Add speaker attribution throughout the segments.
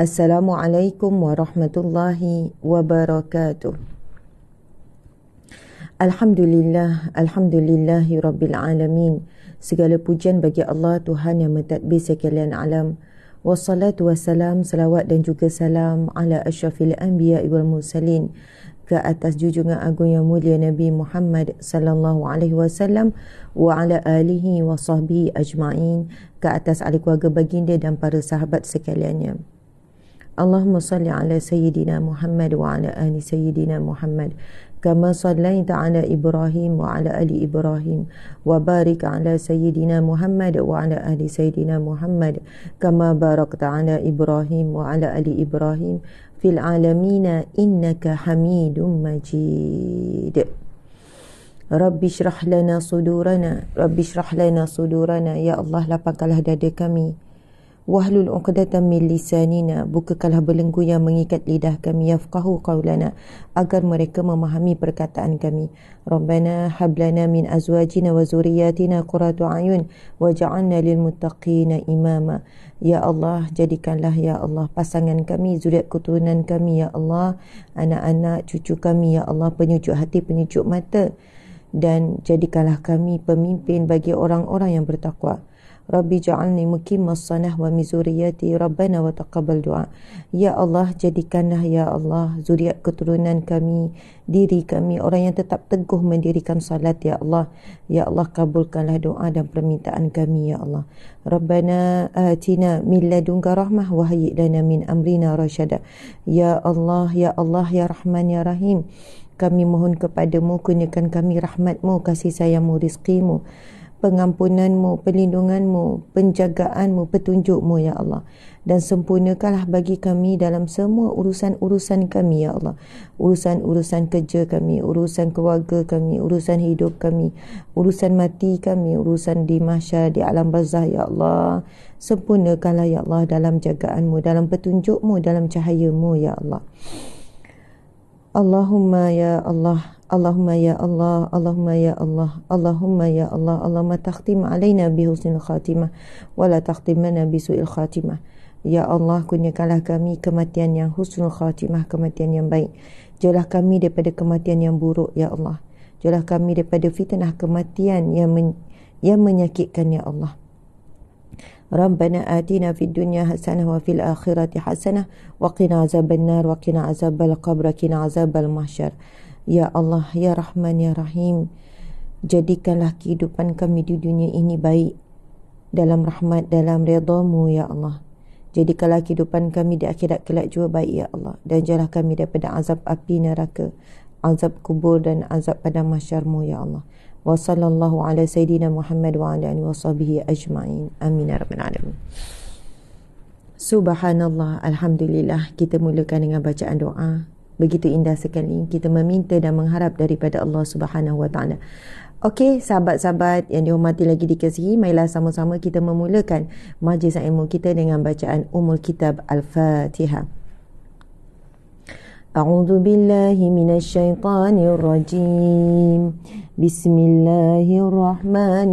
Speaker 1: Assalamualaikum warahmatullahi wabarakatuh. Alhamdulillah, alhamdulillahi rabbil alamin. Segala pujian bagi Allah Tuhan yang mentadbir sekalian alam. Wassalatu wassalam, selawat dan juga salam ala asyrafil anbiya wal mursalin ke atas junjungan agung yang mulia Nabi Muhammad sallallahu alaihi wasallam wa ala alihi wa sahbihi ajma'in ke atas ahli keluarga baginda dan para sahabat sekaliannya. اللهم صل على سيدنا محمد وعلى آل سيدنا محمد كما صليت على إبراهيم وعلى آل إبراهيم وبارك على سيدنا محمد وعلى آل سيدنا محمد كما باركت على إبراهيم وعلى آل إبراهيم في العالمين إنك حميد مجيد Rabbi syrah lana sudurana Rabbi syrah lana sudurana Ya Allah lapangkanlah dada kami wahlul uqdatan min lisanina bukakanlah belenggu yang mengikat lidah kami yafqahu qawlana agar mereka memahami perkataan kami rabbana hablana min azwajina wa zurriyatina qurratu ayun waj'alna lil muttaqina imama ya allah jadikanlah ya allah pasangan kami zuriat keturunan kami ya allah anak-anak cucu kami ya allah penyujuk hati penyujuk mata dan jadikanlah kami pemimpin bagi orang-orang yang bertakwa Rabbi ja'alni mukim as wa mizuriyati Rabbana wa taqabal doa Ya Allah jadikanlah ya Allah zuriat keturunan kami diri kami orang yang tetap teguh mendirikan salat ya Allah ya Allah kabulkanlah doa dan permintaan kami ya Allah Rabbana atina min ladunka rahmah wa min amrina rashada ya Allah ya Allah ya Rahman ya Rahim kami mohon kepadamu kunyakan kami rahmatmu kasih sayangmu rizkimu pengampunanmu, perlindunganmu, penjagaanmu, petunjukmu, Ya Allah. Dan sempurnakanlah bagi kami dalam semua urusan-urusan kami, Ya Allah. Urusan-urusan kerja kami, urusan keluarga kami, urusan hidup kami, urusan mati kami, urusan di mahsyar, di alam bazah, Ya Allah. Sempurnakanlah, Ya Allah, dalam jagaanmu, dalam petunjukmu, dalam cahayamu, Ya Allah. Allahumma ya Allah Allahumma ya Allah, Allahumma ya Allah, Allahumma ya Allah, Allahumma takhtim alaina bi husnil khatimah wa la takhtimna bi su'il khatimah. Ya Allah, kunyakanlah kami kematian yang husnul khatimah, kematian yang baik. Jauhlah kami daripada kematian yang buruk, ya Allah. Jauhlah kami daripada fitnah kematian yang men yang menyakitkan, ya Allah. Rabbana atina fid dunya hasanah wa fil akhirati hasanah wa qina azabannar wa qina azabal qabr wa qina azabal mahsyar. Azab Ya Allah, Ya Rahman, Ya Rahim Jadikanlah kehidupan kami di dunia ini baik Dalam rahmat, dalam redamu, Ya Allah Jadikanlah kehidupan kami di akhirat kelak juga baik, Ya Allah Dan jalah kami daripada azab api neraka Azab kubur dan azab pada masyarmu, Ya Allah Wa sallallahu ala sayyidina Muhammad wa ala wa sahbihi ajma'in Amin, ya Rabbil Alamin Subhanallah, Alhamdulillah Kita mulakan dengan bacaan doa begitu indah sekali kita meminta dan mengharap daripada Allah Subhanahu Wa Taala. Okey, sahabat-sahabat yang dihormati lagi dikasihi, mailah sama-sama kita memulakan majlis ilmu kita dengan bacaan Ummul Kitab Al-Fatihah. أعوذ بالله من الشيطان الرجيم بسم الله الرحمن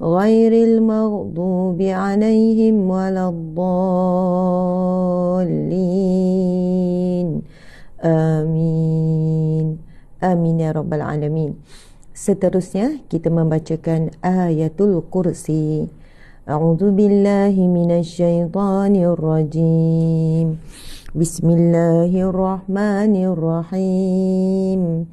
Speaker 1: غير المغضوب عليهم ولا الضالين آمين آمين يا رب العالمين Seterusnya kita membacakan ayatul kursi. A'udzu billahi minasyaitonir rajim. Bismillahirrahmanirrahim.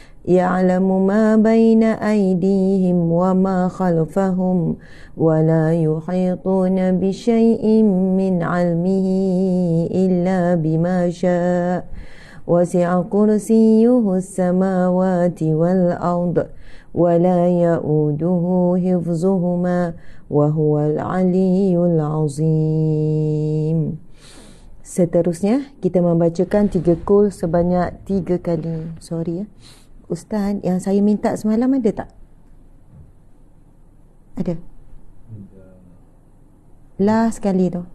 Speaker 1: يعلم ما بين أيديهم وما خلفهم ولا يحيطون بشيء من علمه إلا بما شاء وسع كرسيه السماوات والأرض ولا يؤوده حفظهما وهو العلي العظيم Seterusnya kita membacakan tiga kul sebanyak tiga kali. Sorry ya. Ustaz yang saya minta semalam ada tak? Ada. Last sekali tu.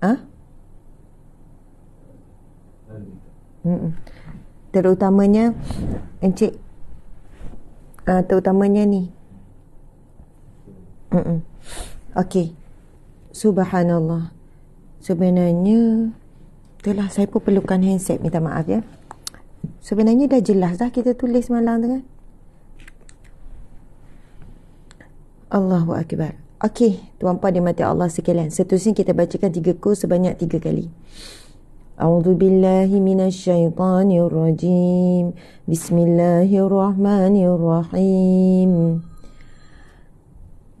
Speaker 1: Ha? Terutamanya Encik uh, Terutamanya ni Mm-mm. Okay Subhanallah Sebenarnya telah saya pun perlukan handset Minta maaf ya Sebenarnya dah jelas dah kita tulis malam tu kan. Allahu Akbar. Okey, tuan puan di mati Allah sekalian. Seterusnya kita bacakan tiga kul sebanyak tiga kali. A'udzu billahi minasyaitonir rajim. Bismillahirrahmanirrahim.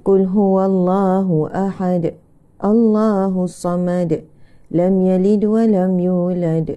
Speaker 1: Qul huwallahu ahad. Allahus samad. Lam yalid wa lam yulad.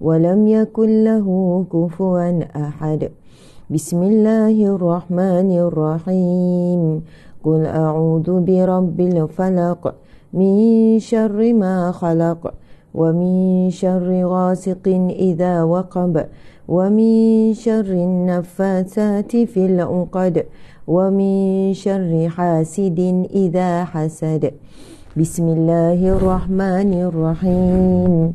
Speaker 1: ولم يكن له كفوا أحد بسم الله الرحمن الرحيم قل أعوذ برب الفلق من شر ما خلق ومن شر غاسق إذا وقب ومن شر النفاثات في العقد ومن شر حاسد إذا حسد بسم الله الرحمن الرحيم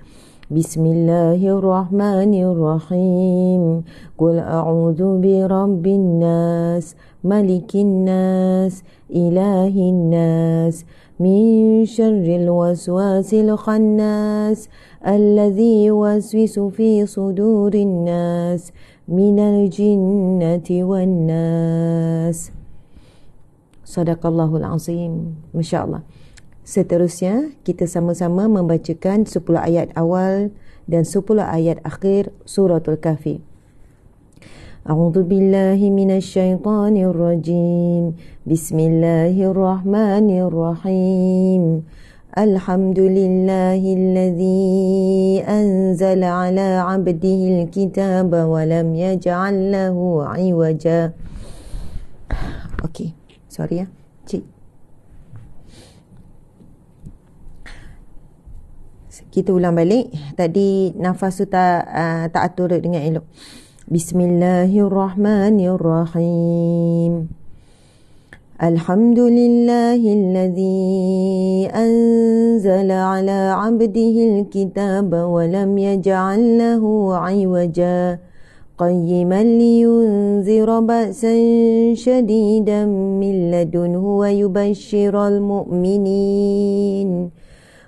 Speaker 1: بسم الله الرحمن الرحيم قل أعوذ برب الناس ملك الناس إله الناس من شر الوسواس الخناس الذي يوسوس في صدور الناس من الجنة والناس صدق الله العظيم ما شاء الله Seterusnya, kita sama-sama membacakan 10 ayat awal dan 10 ayat akhir surah suratul kahfi. A'udzu billahi minasyaitonir rajim. Bismillahirrahmanirrahim. Alhamdulillahilladzi anzal 'ala 'abdihi al-kitaba wa lam yaj'al lahu 'iwaja. Okay, sorry ya. Yeah. kita ulang balik tadi nafas tu tak uh, tak atur dengan elok bismillahirrahmanirrahim Alhamdulillahillazi anzala ala abdihi alkitaba wa lam yaj'al lahu 'iwaja قيما لينذر بأسا شديدا من لدنه ويبشر المؤمنين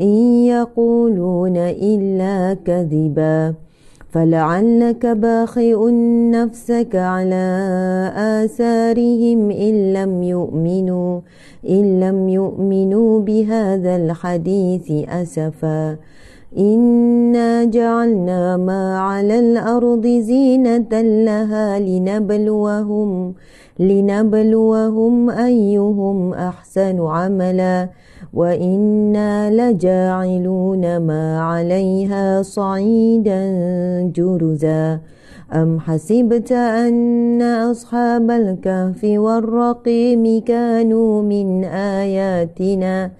Speaker 1: إن يقولون إلا كذبا فلعلك باخئ نفسك على آثارهم إن لم يؤمنوا إن لم يؤمنوا بهذا الحديث أسفا إنا جعلنا ما على الأرض زينة لها لنبلوهم لنبلوهم أيهم أحسن عملاً وإنا لجاعلون ما عليها صعيدا جرزا أم حسبت أن أصحاب الكهف والرقيم كانوا من آياتنا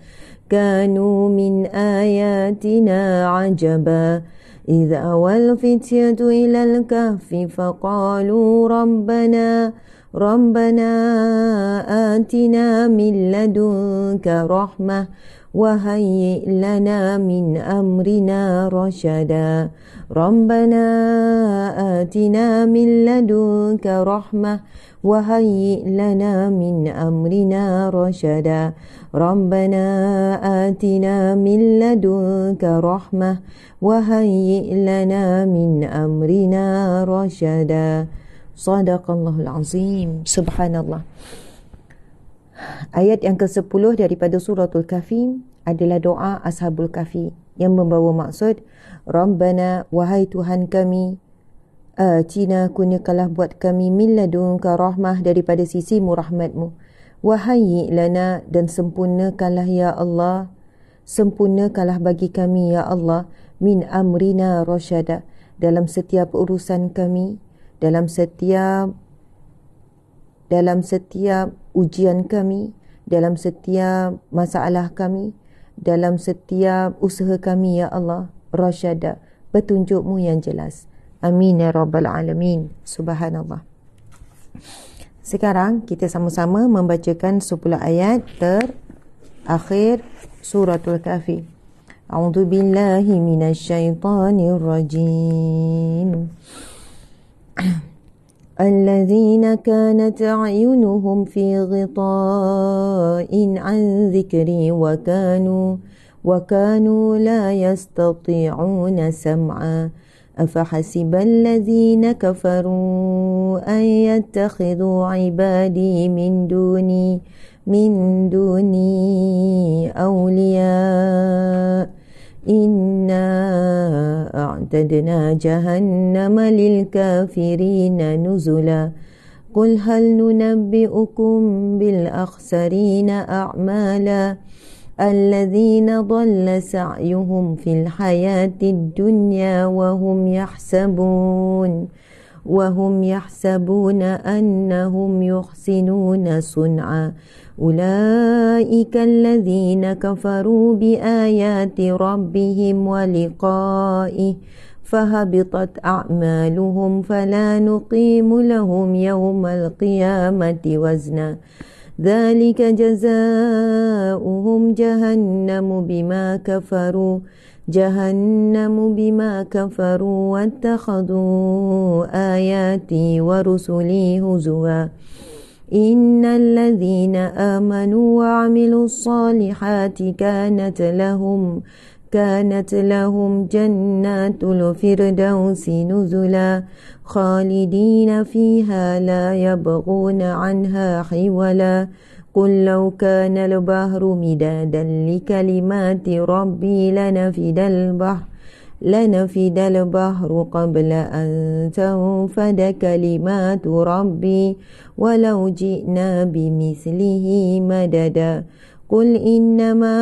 Speaker 1: كانوا من آياتنا عجبا إذ أوى الفتية إلى الكهف فقالوا ربنا ربنا آتنا من لدنك رحمة وهيئ لنا من أمرنا رشدا ربنا آتنا من لدنك رحمة وهيئ لنا من أمرنا رشدا ربنا آتنا من لدنك رحمة وهيئ لنا من أمرنا رشدا Sadaqallahul Azim Subhanallah Ayat yang ke-10 daripada suratul kafi adalah doa ashabul kafi yang membawa maksud Rabbana wahai Tuhan kami Atina kunyakalah buat kami min ladunka rahmah daripada sisi Mu murahmatmu Wahai lana dan sempurnakanlah ya Allah Sempurnakanlah bagi kami ya Allah Min amrina rasyada dalam setiap urusan kami dalam setiap dalam setiap ujian kami, dalam setiap masalah kami, dalam setiap usaha kami ya Allah, rasyada petunjukmu yang jelas. Amin ya rabbal alamin. Subhanallah. Sekarang kita sama-sama membacakan 10 ayat terakhir suratul kahfi. A'udzu billahi minasy syaithanir rajim. الذين كانت أعينهم في غطاء عن ذكري وكانوا وكانوا لا يستطيعون سمعا أفحسب الذين كفروا أن يتخذوا عبادي من دوني من دوني أولياء إنا أعتدنا جهنم للكافرين نزلا قل هل ننبئكم بالأخسرين أعمالا الذين ضل سعيهم في الحياة الدنيا وهم يحسبون وهم يحسبون أنهم يحسنون صنعا أولئك الذين كفروا بآيات ربهم ولقائه فهبطت أعمالهم فلا نقيم لهم يوم القيامة وزنا ذلك جزاؤهم جهنم بما كفروا جهنم بما كفروا واتخذوا آياتي ورسلي هزوا إن الذين آمنوا وعملوا الصالحات كانت لهم كانت لهم جنات الفردوس نزلا خالدين فيها لا يبغون عنها حولا قل لو كان البحر مدادا لكلمات ربي لنفد البحر لنفد البحر قبل أن تنفد كلمات ربي ولو جئنا بمثله مددا قل إنما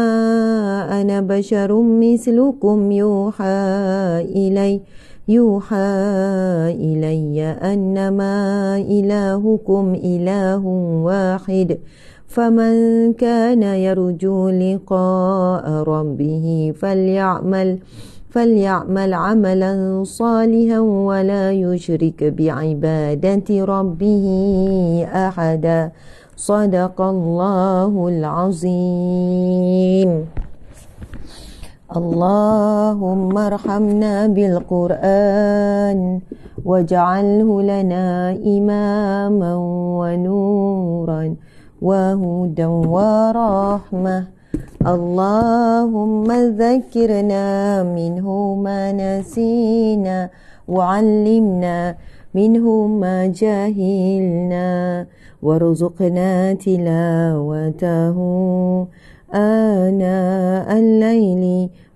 Speaker 1: أنا بشر مثلكم يوحى إلي يوحى إلي أنما إلهكم إله واحد فمن كان يرجو لقاء ربه فليعمل فليعمل عملا صالحا ولا يشرك بعبادة ربه أحدا صدق الله العظيم اللهم ارحمنا بالقرآن واجعله لنا إماما ونورا وهدى ورحمة اللهم ذكرنا منه ما نسينا وعلمنا منه ما جهلنا وارزقنا تلاوته آناء الليل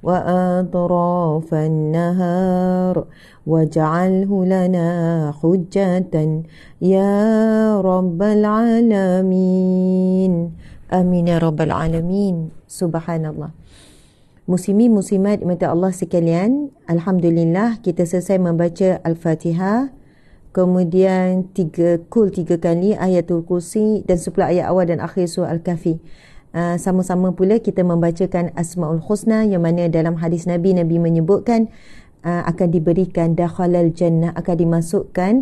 Speaker 1: وأطراف النهار واجعله لنا حجة يا رب العالمين أمين يا رب العالمين سبحان الله مسلمي مسلمات متى الله سكليان الحمد لله kita selesai membaca Al-Fatihah kemudian tiga kul tiga kali ayatul kursi dan sepuluh ayat awal dan akhir surah Al-Kahfi Ah, sama-sama pula kita membacakan Asmaul Husna yang mana dalam hadis Nabi Nabi menyebutkan uh, akan diberikan dakhalal jannah akan dimasukkan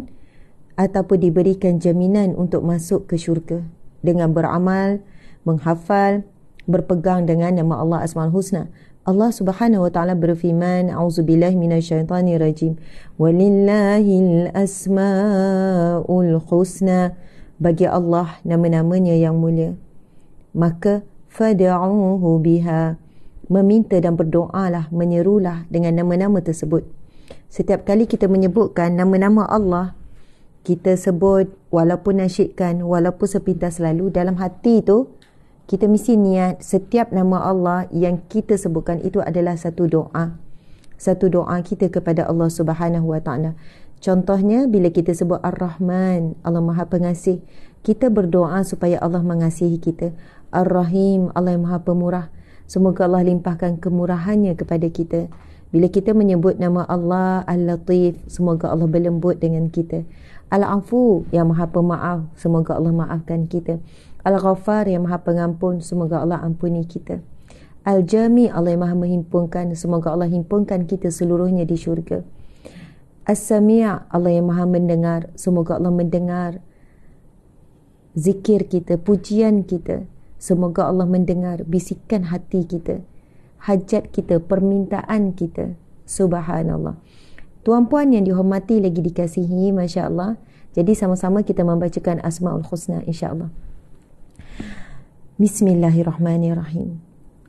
Speaker 1: ataupun diberikan jaminan untuk masuk ke syurga dengan beramal, menghafal, berpegang dengan nama Allah Asmaul Husna. Allah Subhanahu wa taala berfirman, auzubillahi minasyaitonirrajim. Walillahil asmaul husna. Bagi Allah nama-namanya yang mulia maka fada'uhu biha meminta dan berdoalah menyerulah dengan nama-nama tersebut setiap kali kita menyebutkan nama-nama Allah kita sebut walaupun nasyidkan walaupun sepintas lalu dalam hati itu kita mesti niat setiap nama Allah yang kita sebutkan itu adalah satu doa satu doa kita kepada Allah Subhanahu Wa Taala contohnya bila kita sebut Ar-Rahman Allah Maha Pengasih kita berdoa supaya Allah mengasihi kita Ar-Rahim, Allah yang Maha Pemurah. Semoga Allah limpahkan kemurahannya kepada kita. Bila kita menyebut nama Allah Al-Latif, semoga Allah berlembut dengan kita. Al-Afu, yang Maha Pemaaf, semoga Allah maafkan kita. Al-Ghafar, yang Maha Pengampun, semoga Allah ampuni kita. Al-Jami, Allah yang Maha Menghimpunkan, semoga Allah himpunkan kita seluruhnya di syurga. As-Sami'a, Allah yang Maha Mendengar, semoga Allah mendengar zikir kita, pujian kita, Semoga Allah mendengar bisikan hati kita, hajat kita, permintaan kita. Subhanallah. Tuan-puan yang dihormati lagi dikasihi, Masya Allah. Jadi sama-sama kita membacakan Asma'ul khusna, Insya Allah. Bismillahirrahmanirrahim.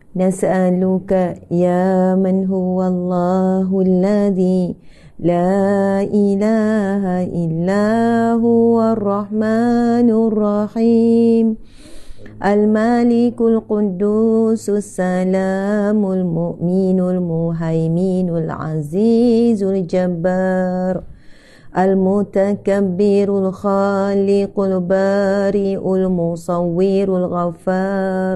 Speaker 1: نسألك يا من Allahul الله la لا إله إلا هو الرحمن Rahim. المالك القدوس السلام المؤمن المهيمن العزيز الجبار المتكبر الخالق البارئ المصور الغفار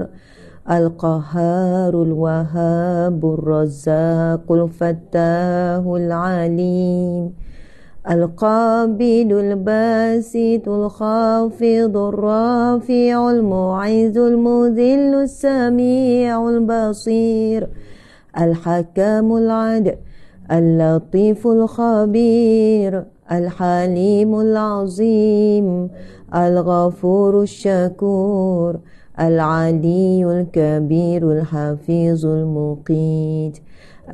Speaker 1: القهار الوهاب الرزاق الفتاه العليم القابل الباسط الخافض الرافع المعز المذل السميع البصير الحكام العدل اللطيف الخبير الحليم العظيم الغفور الشكور العلي الكبير الحفيظ المقيت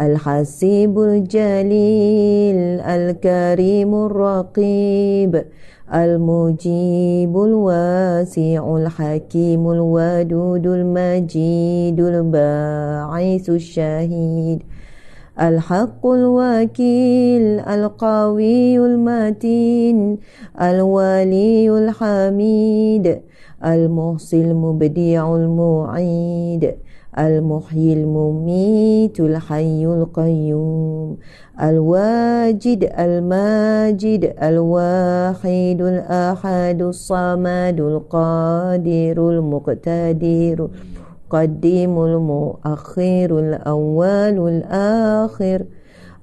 Speaker 1: الحسيب الجليل الكريم الرقيب المجيب الواسع الحكيم الودود المجيد الباعث الشهيد الحق الوكيل القوي المتين الولي الحميد المحصي المبدع المعيد المحيي المميت الحي القيوم الواجد الماجد الواحد الأحد الصمد القادر المقتدر القديم المؤخر الأول الآخر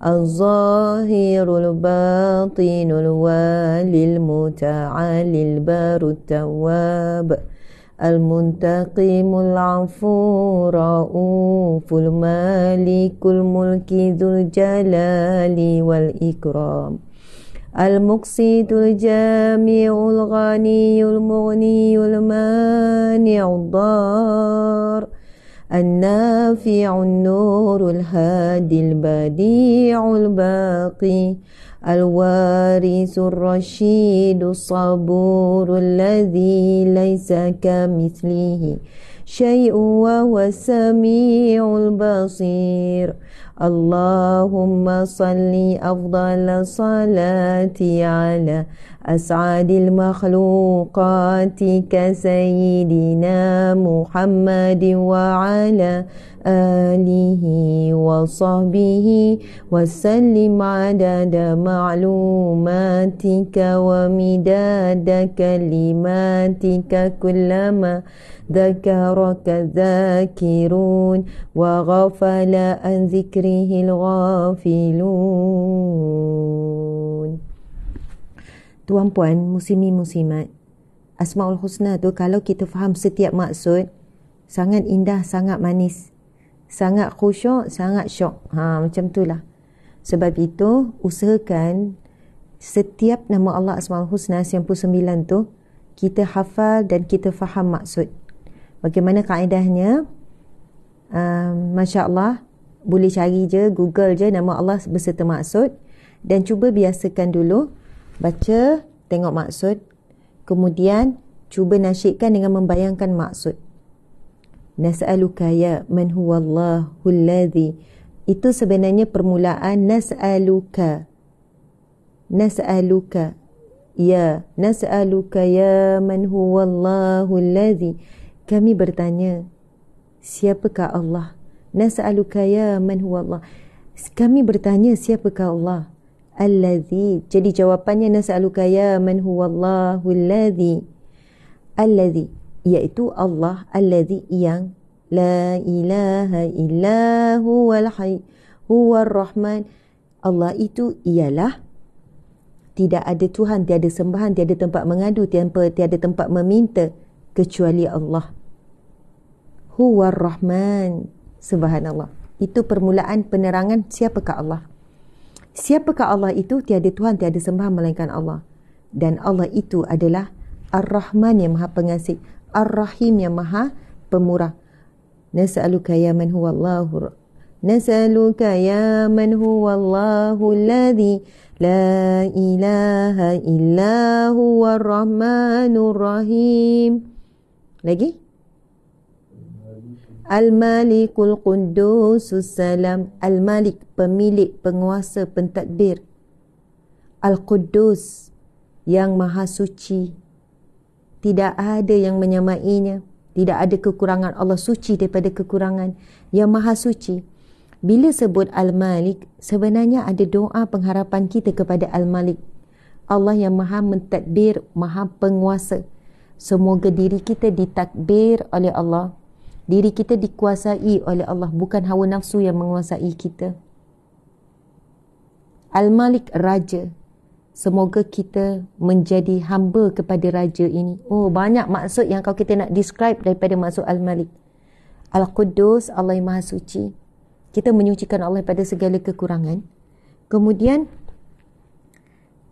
Speaker 1: الظاهر الباطن الوالي المتعالي البار التواب المنتقم العفو رؤوف المالك الملك ذو الجلال والإكرام المقسط الجامع الغني المغني المانع الضار النافع النور الهادي البديع الباقي الوارث الرشيد الصبور الذي ليس كمثله شيء وهو السميع البصير اللهم صل أفضل صلاتي على أسعد المخلوقات كسيدنا محمد وعلى Alihi آله وصحبه وسلم عدد معلوماتك ومداد كلماتك كلما ذكرك الذاكرون وغفل عن ذكره الغافلون Tuan Puan, Muslimi Muslimat Asma'ul Husna tu kalau kita faham setiap maksud Sangat indah, sangat manis sangat khusyuk, sangat syok. Ha, macam itulah. Sebab itu, usahakan setiap nama Allah Asmaul Husna 99 tu kita hafal dan kita faham maksud. Bagaimana kaedahnya? Um, ah, Masya Allah, boleh cari je, google je nama Allah berserta maksud dan cuba biasakan dulu baca, tengok maksud kemudian cuba nasyidkan dengan membayangkan maksud nas'aluka ya man huwa Allahul ladzi itu sebenarnya permulaan nas'aluka nas'aluka ya nas'aluka ya man huwa Allahul ladzi kami bertanya siapakah Allah nas'aluka ya man huwa Allah kami bertanya siapakah Allah alladzi jadi jawapannya nas'aluka ya man huwa Allahul ladzi alladzi iaitu Allah allazi yang la ilaha illa huwal hayy huwar rahman Allah itu ialah tidak ada tuhan tiada sembahan tiada tempat mengadu tiada tiada tempat meminta kecuali Allah huwar rahman subhanallah itu permulaan penerangan siapakah Allah siapakah Allah itu tiada tuhan tiada sembahan melainkan Allah dan Allah itu adalah Ar-Rahman yang maha pengasih Ar-Rahim yang Maha Pemurah. Nas'aluka ya man huwa Allahur نسألك يا من هو الله الذي لا إله إلا هو الرحمن الرحيم لقي المالك القدوس Al-Malik pemilik penguasa pentadbir al القدوس yang maha suci tidak ada yang menyamainya tidak ada kekurangan Allah suci daripada kekurangan yang maha suci bila sebut al-malik sebenarnya ada doa pengharapan kita kepada al-malik Allah yang maha mentadbir maha penguasa semoga diri kita ditakbir oleh Allah diri kita dikuasai oleh Allah bukan hawa nafsu yang menguasai kita al-malik raja Semoga kita menjadi hamba kepada raja ini. Oh, banyak maksud yang kalau kita nak describe daripada maksud Al-Malik. al Qudus, Allah yang Maha Suci. Kita menyucikan Allah pada segala kekurangan. Kemudian,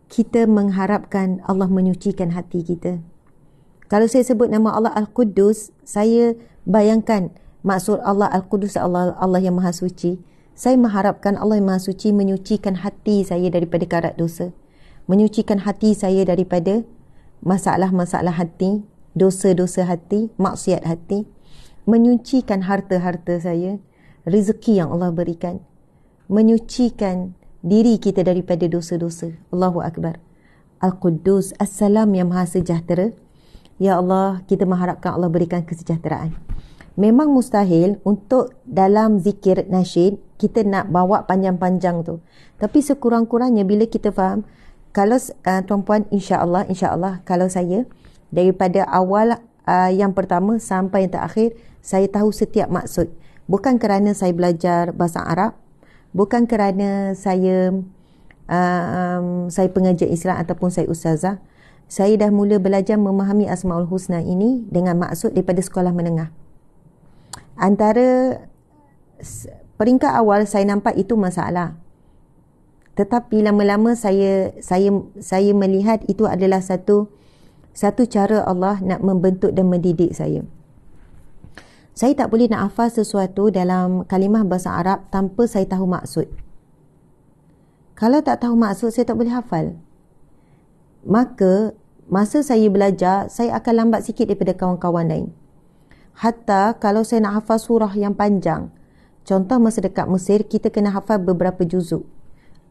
Speaker 1: kita mengharapkan Allah menyucikan hati kita. Kalau saya sebut nama Allah al qudus saya bayangkan maksud Allah al qudus Allah, Allah yang Maha Suci. Saya mengharapkan Allah yang Maha Suci menyucikan hati saya daripada karat dosa menyucikan hati saya daripada masalah-masalah hati, dosa-dosa hati, maksiat hati, menyucikan harta-harta saya, rezeki yang Allah berikan, menyucikan diri kita daripada dosa-dosa. Allahu Akbar. Al-Quddus, Assalam yang Maha Sejahtera. Ya Allah, kita mengharapkan Allah berikan kesejahteraan. Memang mustahil untuk dalam zikir nasyid, kita nak bawa panjang-panjang tu. Tapi sekurang-kurangnya bila kita faham, kalau uh, tuan-puan insya-Allah insya-Allah kalau saya daripada awal uh, yang pertama sampai yang terakhir saya tahu setiap maksud bukan kerana saya belajar bahasa Arab bukan kerana saya uh, um, saya pengajar Islam ataupun saya ustazah saya dah mula belajar memahami Asmaul Husna ini dengan maksud daripada sekolah menengah antara peringkat awal saya nampak itu masalah tetapi lama-lama saya saya saya melihat itu adalah satu satu cara Allah nak membentuk dan mendidik saya. Saya tak boleh nak hafal sesuatu dalam kalimah bahasa Arab tanpa saya tahu maksud. Kalau tak tahu maksud, saya tak boleh hafal. Maka, masa saya belajar, saya akan lambat sikit daripada kawan-kawan lain. Hatta kalau saya nak hafal surah yang panjang, contoh masa dekat Mesir, kita kena hafal beberapa juzuk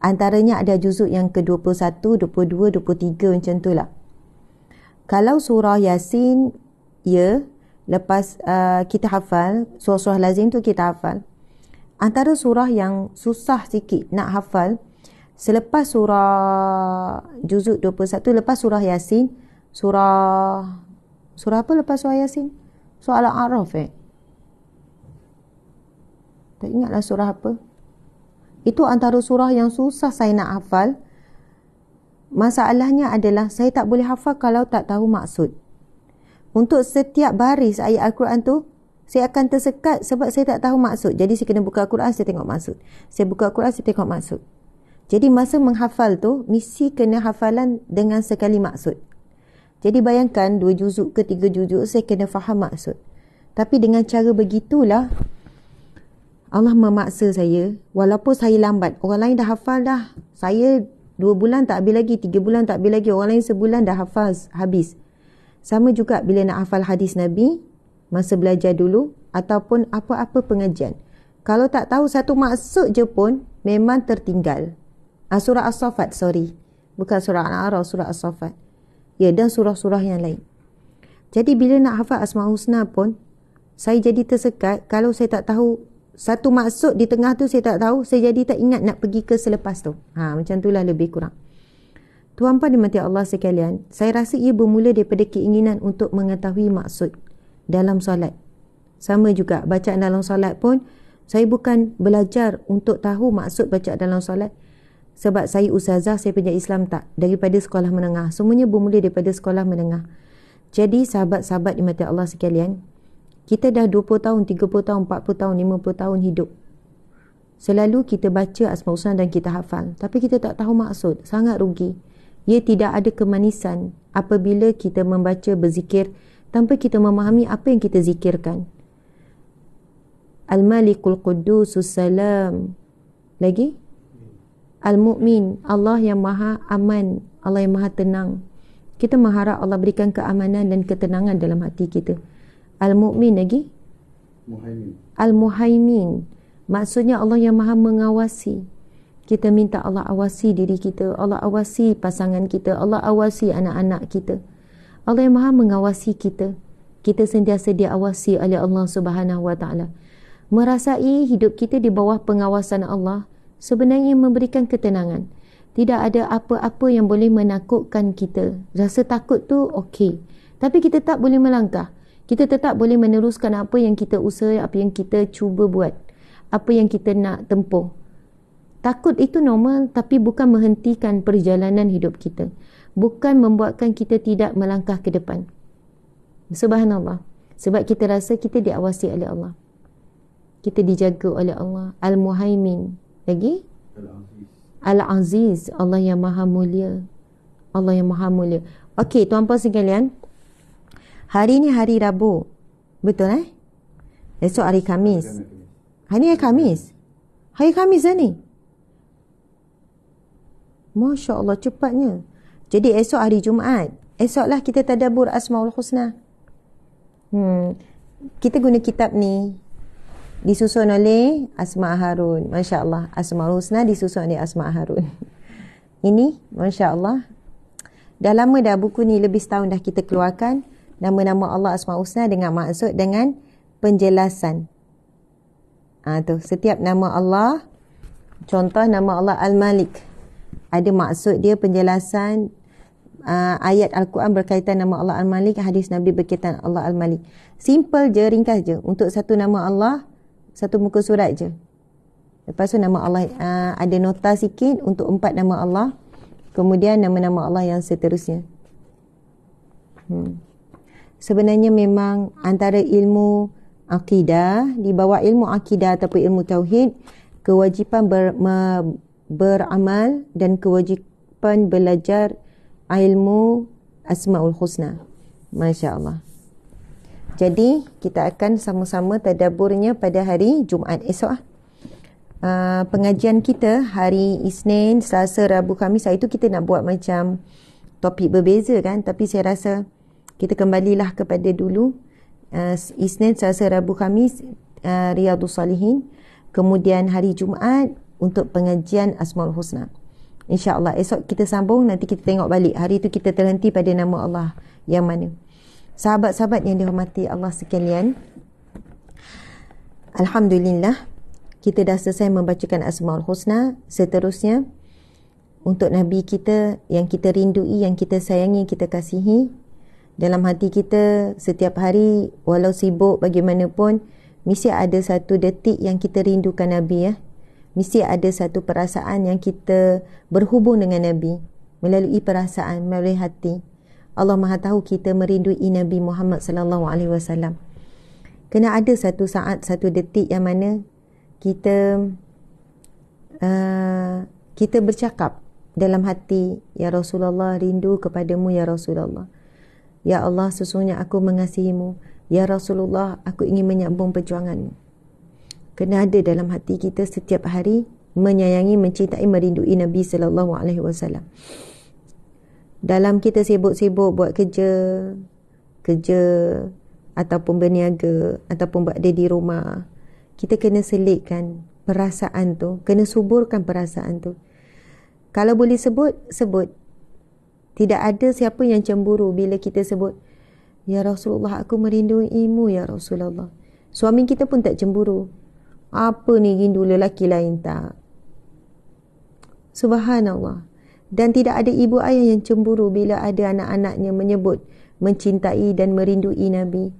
Speaker 1: antaranya ada juzuk yang ke-21, 22, 23 macam tu lah. Kalau surah Yasin, ya, lepas uh, kita hafal, surah-surah lazim tu kita hafal. Antara surah yang susah sikit nak hafal, selepas surah juzuk 21, lepas surah Yasin, surah, surah apa lepas surah Yasin? Surah Al-A'raf eh? Tak ingatlah surah apa. Itu antara surah yang susah saya nak hafal. Masalahnya adalah saya tak boleh hafal kalau tak tahu maksud. Untuk setiap baris ayat Al-Quran tu, saya akan tersekat sebab saya tak tahu maksud. Jadi saya kena buka Al-Quran, saya tengok maksud. Saya buka Al-Quran, saya tengok maksud. Jadi masa menghafal tu, misi kena hafalan dengan sekali maksud. Jadi bayangkan dua juzuk ke tiga juzuk saya kena faham maksud. Tapi dengan cara begitulah Allah memaksa saya walaupun saya lambat orang lain dah hafal dah saya dua bulan tak habis lagi tiga bulan tak habis lagi orang lain sebulan dah hafal habis sama juga bila nak hafal hadis Nabi masa belajar dulu ataupun apa-apa pengajian kalau tak tahu satu maksud je pun memang tertinggal ah, surah as-safat sorry bukan surah al-araf surah as-safat ya dan surah-surah yang lain jadi bila nak hafal asma husna pun saya jadi tersekat kalau saya tak tahu satu maksud di tengah tu saya tak tahu saya jadi tak ingat nak pergi ke selepas tu ha, macam lah lebih kurang Tuan Puan Dimati Allah sekalian saya rasa ia bermula daripada keinginan untuk mengetahui maksud dalam solat sama juga bacaan dalam solat pun saya bukan belajar untuk tahu maksud bacaan dalam solat sebab saya usazah saya punya Islam tak daripada sekolah menengah semuanya bermula daripada sekolah menengah jadi sahabat-sahabat di mata Allah sekalian kita dah 20 tahun, 30 tahun, 40 tahun, 50 tahun hidup. Selalu kita baca Asma husna dan kita hafal. Tapi kita tak tahu maksud. Sangat rugi. Ia tidak ada kemanisan apabila kita membaca berzikir tanpa kita memahami apa yang kita zikirkan. Al-Malikul Qudusus Salam. Lagi? Al-Mu'min. Allah yang maha aman. Allah yang maha tenang. Kita mengharap Allah berikan keamanan dan ketenangan dalam hati Kita. Al-Mu'min lagi? Muhaimin. Al-Muhaimin. Maksudnya Allah yang maha mengawasi. Kita minta Allah awasi diri kita. Allah awasi pasangan kita. Allah awasi anak-anak kita. Allah yang maha mengawasi kita. Kita sentiasa diawasi oleh Allah subhanahu wa ta'ala. Merasai hidup kita di bawah pengawasan Allah sebenarnya memberikan ketenangan. Tidak ada apa-apa yang boleh menakutkan kita. Rasa takut tu okey. Tapi kita tak boleh melangkah kita tetap boleh meneruskan apa yang kita usaha, apa yang kita cuba buat, apa yang kita nak tempuh. Takut itu normal tapi bukan menghentikan perjalanan hidup kita. Bukan membuatkan kita tidak melangkah ke depan. Subhanallah. Sebab kita rasa kita diawasi oleh Allah. Kita dijaga oleh Allah. Al-Muhaimin. Lagi? Al-Aziz. Allah yang maha mulia. Allah yang maha mulia. Okey, tuan-puan sekalian. Hari ni hari Rabu. Betul eh? Esok hari Kamis. Hari ni hari Kamis. Hari Kamis lah ni. Masya Allah cepatnya. Jadi esok hari Jumaat. Esok lah kita tadabur Asmaul Husna. Hmm. Kita guna kitab ni. Disusun oleh Asma Harun. Masya Allah. Asmaul Husna disusun oleh Asma Harun. Ini Masya Allah. Dah lama dah buku ni. Lebih setahun dah kita keluarkan nama-nama Allah asma Husna dengan maksud dengan penjelasan. Ha, tu setiap nama Allah contoh nama Allah Al-Malik ada maksud dia penjelasan uh, ayat Al-Quran berkaitan nama Allah Al-Malik hadis Nabi berkaitan Allah Al-Malik. Simple je ringkas je untuk satu nama Allah satu muka surat je. Lepas tu nama Allah uh, ada nota sikit untuk empat nama Allah kemudian nama-nama Allah yang seterusnya. Hmm sebenarnya memang antara ilmu akidah di bawah ilmu akidah ataupun ilmu tauhid kewajipan ber, me, beramal dan kewajipan belajar ilmu asmaul husna masya-Allah jadi kita akan sama-sama tadaburnya pada hari Jumaat esok ah Uh, pengajian kita hari Isnin, Selasa, Rabu, Khamis hari itu kita nak buat macam topik berbeza kan tapi saya rasa kita kembalilah kepada dulu uh, Isnin, Selasa, Rabu, Khamis uh, Riyadu Salihin kemudian hari Jumaat untuk pengajian Asmaul Husna InsyaAllah esok kita sambung nanti kita tengok balik hari itu kita terhenti pada nama Allah yang mana sahabat-sahabat yang dihormati Allah sekalian Alhamdulillah kita dah selesai membacakan Asmaul Husna seterusnya untuk Nabi kita yang kita rindui, yang kita sayangi, yang kita kasihi dalam hati kita setiap hari walau sibuk bagaimanapun mesti ada satu detik yang kita rindukan Nabi ya. Mesti ada satu perasaan yang kita berhubung dengan Nabi melalui perasaan, melalui hati. Allah Maha tahu kita merindui Nabi Muhammad sallallahu alaihi wasallam. Kena ada satu saat, satu detik yang mana kita uh, kita bercakap dalam hati, Ya Rasulullah rindu kepadamu Ya Rasulullah. Ya Allah, sesungguhnya aku mengasihimu. Ya Rasulullah, aku ingin menyambung perjuanganmu. Kena ada dalam hati kita setiap hari menyayangi, mencintai, merindui Nabi sallallahu alaihi wasallam. Dalam kita sibuk-sibuk buat kerja, kerja ataupun berniaga ataupun buat di rumah, kita kena selitkan perasaan tu, kena suburkan perasaan tu. Kalau boleh sebut, sebut. Tidak ada siapa yang cemburu bila kita sebut Ya Rasulullah aku merindui mu Ya Rasulullah Suami kita pun tak cemburu Apa ni rindu lelaki lain tak Subhanallah Dan tidak ada ibu ayah yang cemburu Bila ada anak-anaknya menyebut Mencintai dan merindui Nabi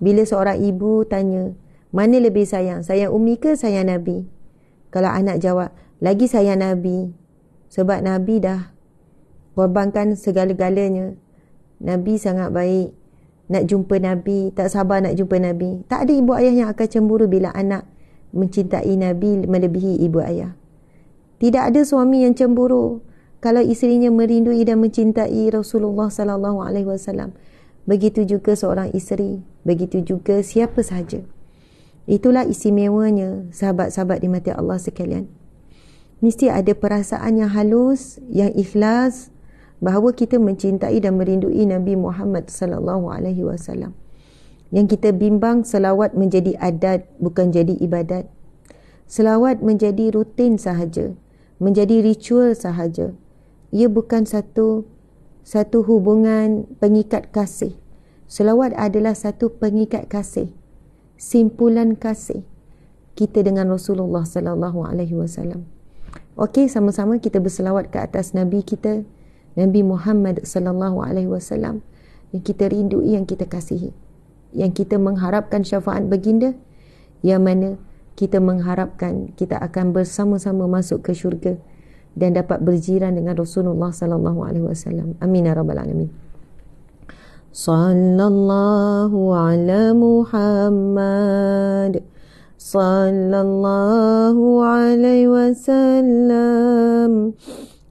Speaker 1: Bila seorang ibu tanya Mana lebih sayang Sayang umi ke sayang Nabi Kalau anak jawab Lagi sayang Nabi Sebab Nabi dah korbankan segala-galanya. Nabi sangat baik. Nak jumpa Nabi, tak sabar nak jumpa Nabi. Tak ada ibu ayah yang akan cemburu bila anak mencintai Nabi melebihi ibu ayah. Tidak ada suami yang cemburu kalau isterinya merindui dan mencintai Rasulullah sallallahu alaihi wasallam. Begitu juga seorang isteri, begitu juga siapa sahaja. Itulah istimewanya sahabat-sahabat di mata Allah sekalian. Mesti ada perasaan yang halus, yang ikhlas bahawa kita mencintai dan merindui Nabi Muhammad sallallahu alaihi wasallam. Yang kita bimbang selawat menjadi adat bukan jadi ibadat. Selawat menjadi rutin sahaja, menjadi ritual sahaja. Ia bukan satu satu hubungan pengikat kasih. Selawat adalah satu pengikat kasih. Simpulan kasih kita dengan Rasulullah sallallahu alaihi wasallam. Okey, sama-sama kita berselawat ke atas Nabi kita. Nabi Muhammad sallallahu alaihi wasallam yang kita rindui yang kita kasihi yang kita mengharapkan syafaat baginda yang mana kita mengharapkan kita akan bersama-sama masuk ke syurga dan dapat berjiran dengan Rasulullah sallallahu alaihi wasallam amin ya rabbal alamin sallallahu ala muhammad sallallahu alaihi wasallam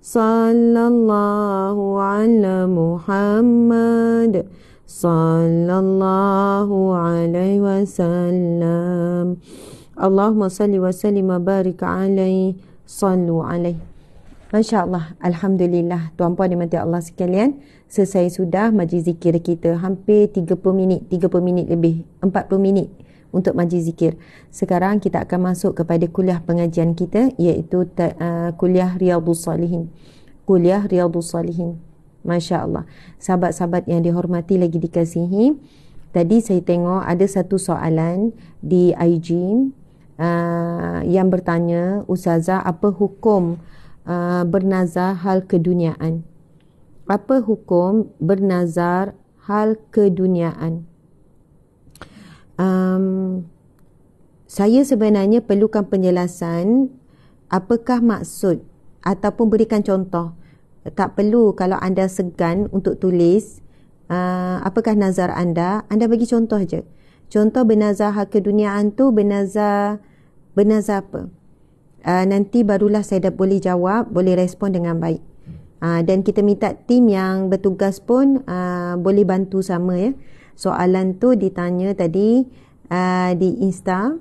Speaker 1: Sallallahu الله Muhammad, Sallallahu صلى wasallam. Allahumma وسلم wa صل وسلم وبارك عليه صلوا عليه Masya Allah, Alhamdulillah Tuan Puan dimati Allah sekalian Selesai sudah majlis zikir kita Hampir 30 minit, 30 minit lebih 40 minit untuk majlis zikir. Sekarang kita akan masuk kepada kuliah pengajian kita iaitu uh, kuliah Riyadhus Salihin. Kuliah Riyadhus Salihin. Masya-Allah. Sahabat-sahabat yang dihormati lagi dikasihi, tadi saya tengok ada satu soalan di IG uh, yang bertanya ustazah apa hukum uh, bernazar hal keduniaan? Apa hukum bernazar hal keduniaan? um, saya sebenarnya perlukan penjelasan apakah maksud ataupun berikan contoh tak perlu kalau anda segan untuk tulis uh, apakah nazar anda anda bagi contoh je contoh bernazar hak keduniaan tu bernazar bernazar apa uh, nanti barulah saya dah boleh jawab boleh respon dengan baik uh, dan kita minta tim yang bertugas pun uh, boleh bantu sama ya soalan tu ditanya tadi uh, di Insta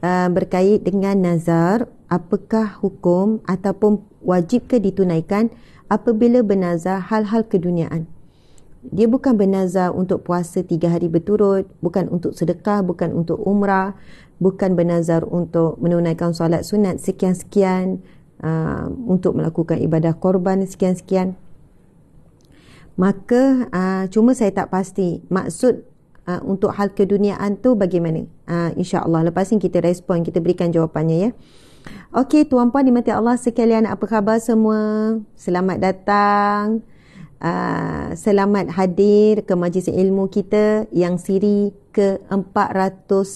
Speaker 1: uh, berkait dengan nazar apakah hukum ataupun wajib ke ditunaikan apabila bernazar hal-hal keduniaan dia bukan bernazar untuk puasa tiga hari berturut, bukan untuk sedekah, bukan untuk umrah, bukan bernazar untuk menunaikan solat sunat sekian-sekian, uh, untuk melakukan ibadah korban sekian-sekian maka uh, cuma saya tak pasti maksud uh, untuk hal keduniaan tu bagaimana uh, ah, Allah lepas ini kita respon kita berikan jawapannya ya okey tuan puan dimati Allah sekalian apa khabar semua selamat datang uh, selamat hadir ke majlis ilmu kita yang siri ke 491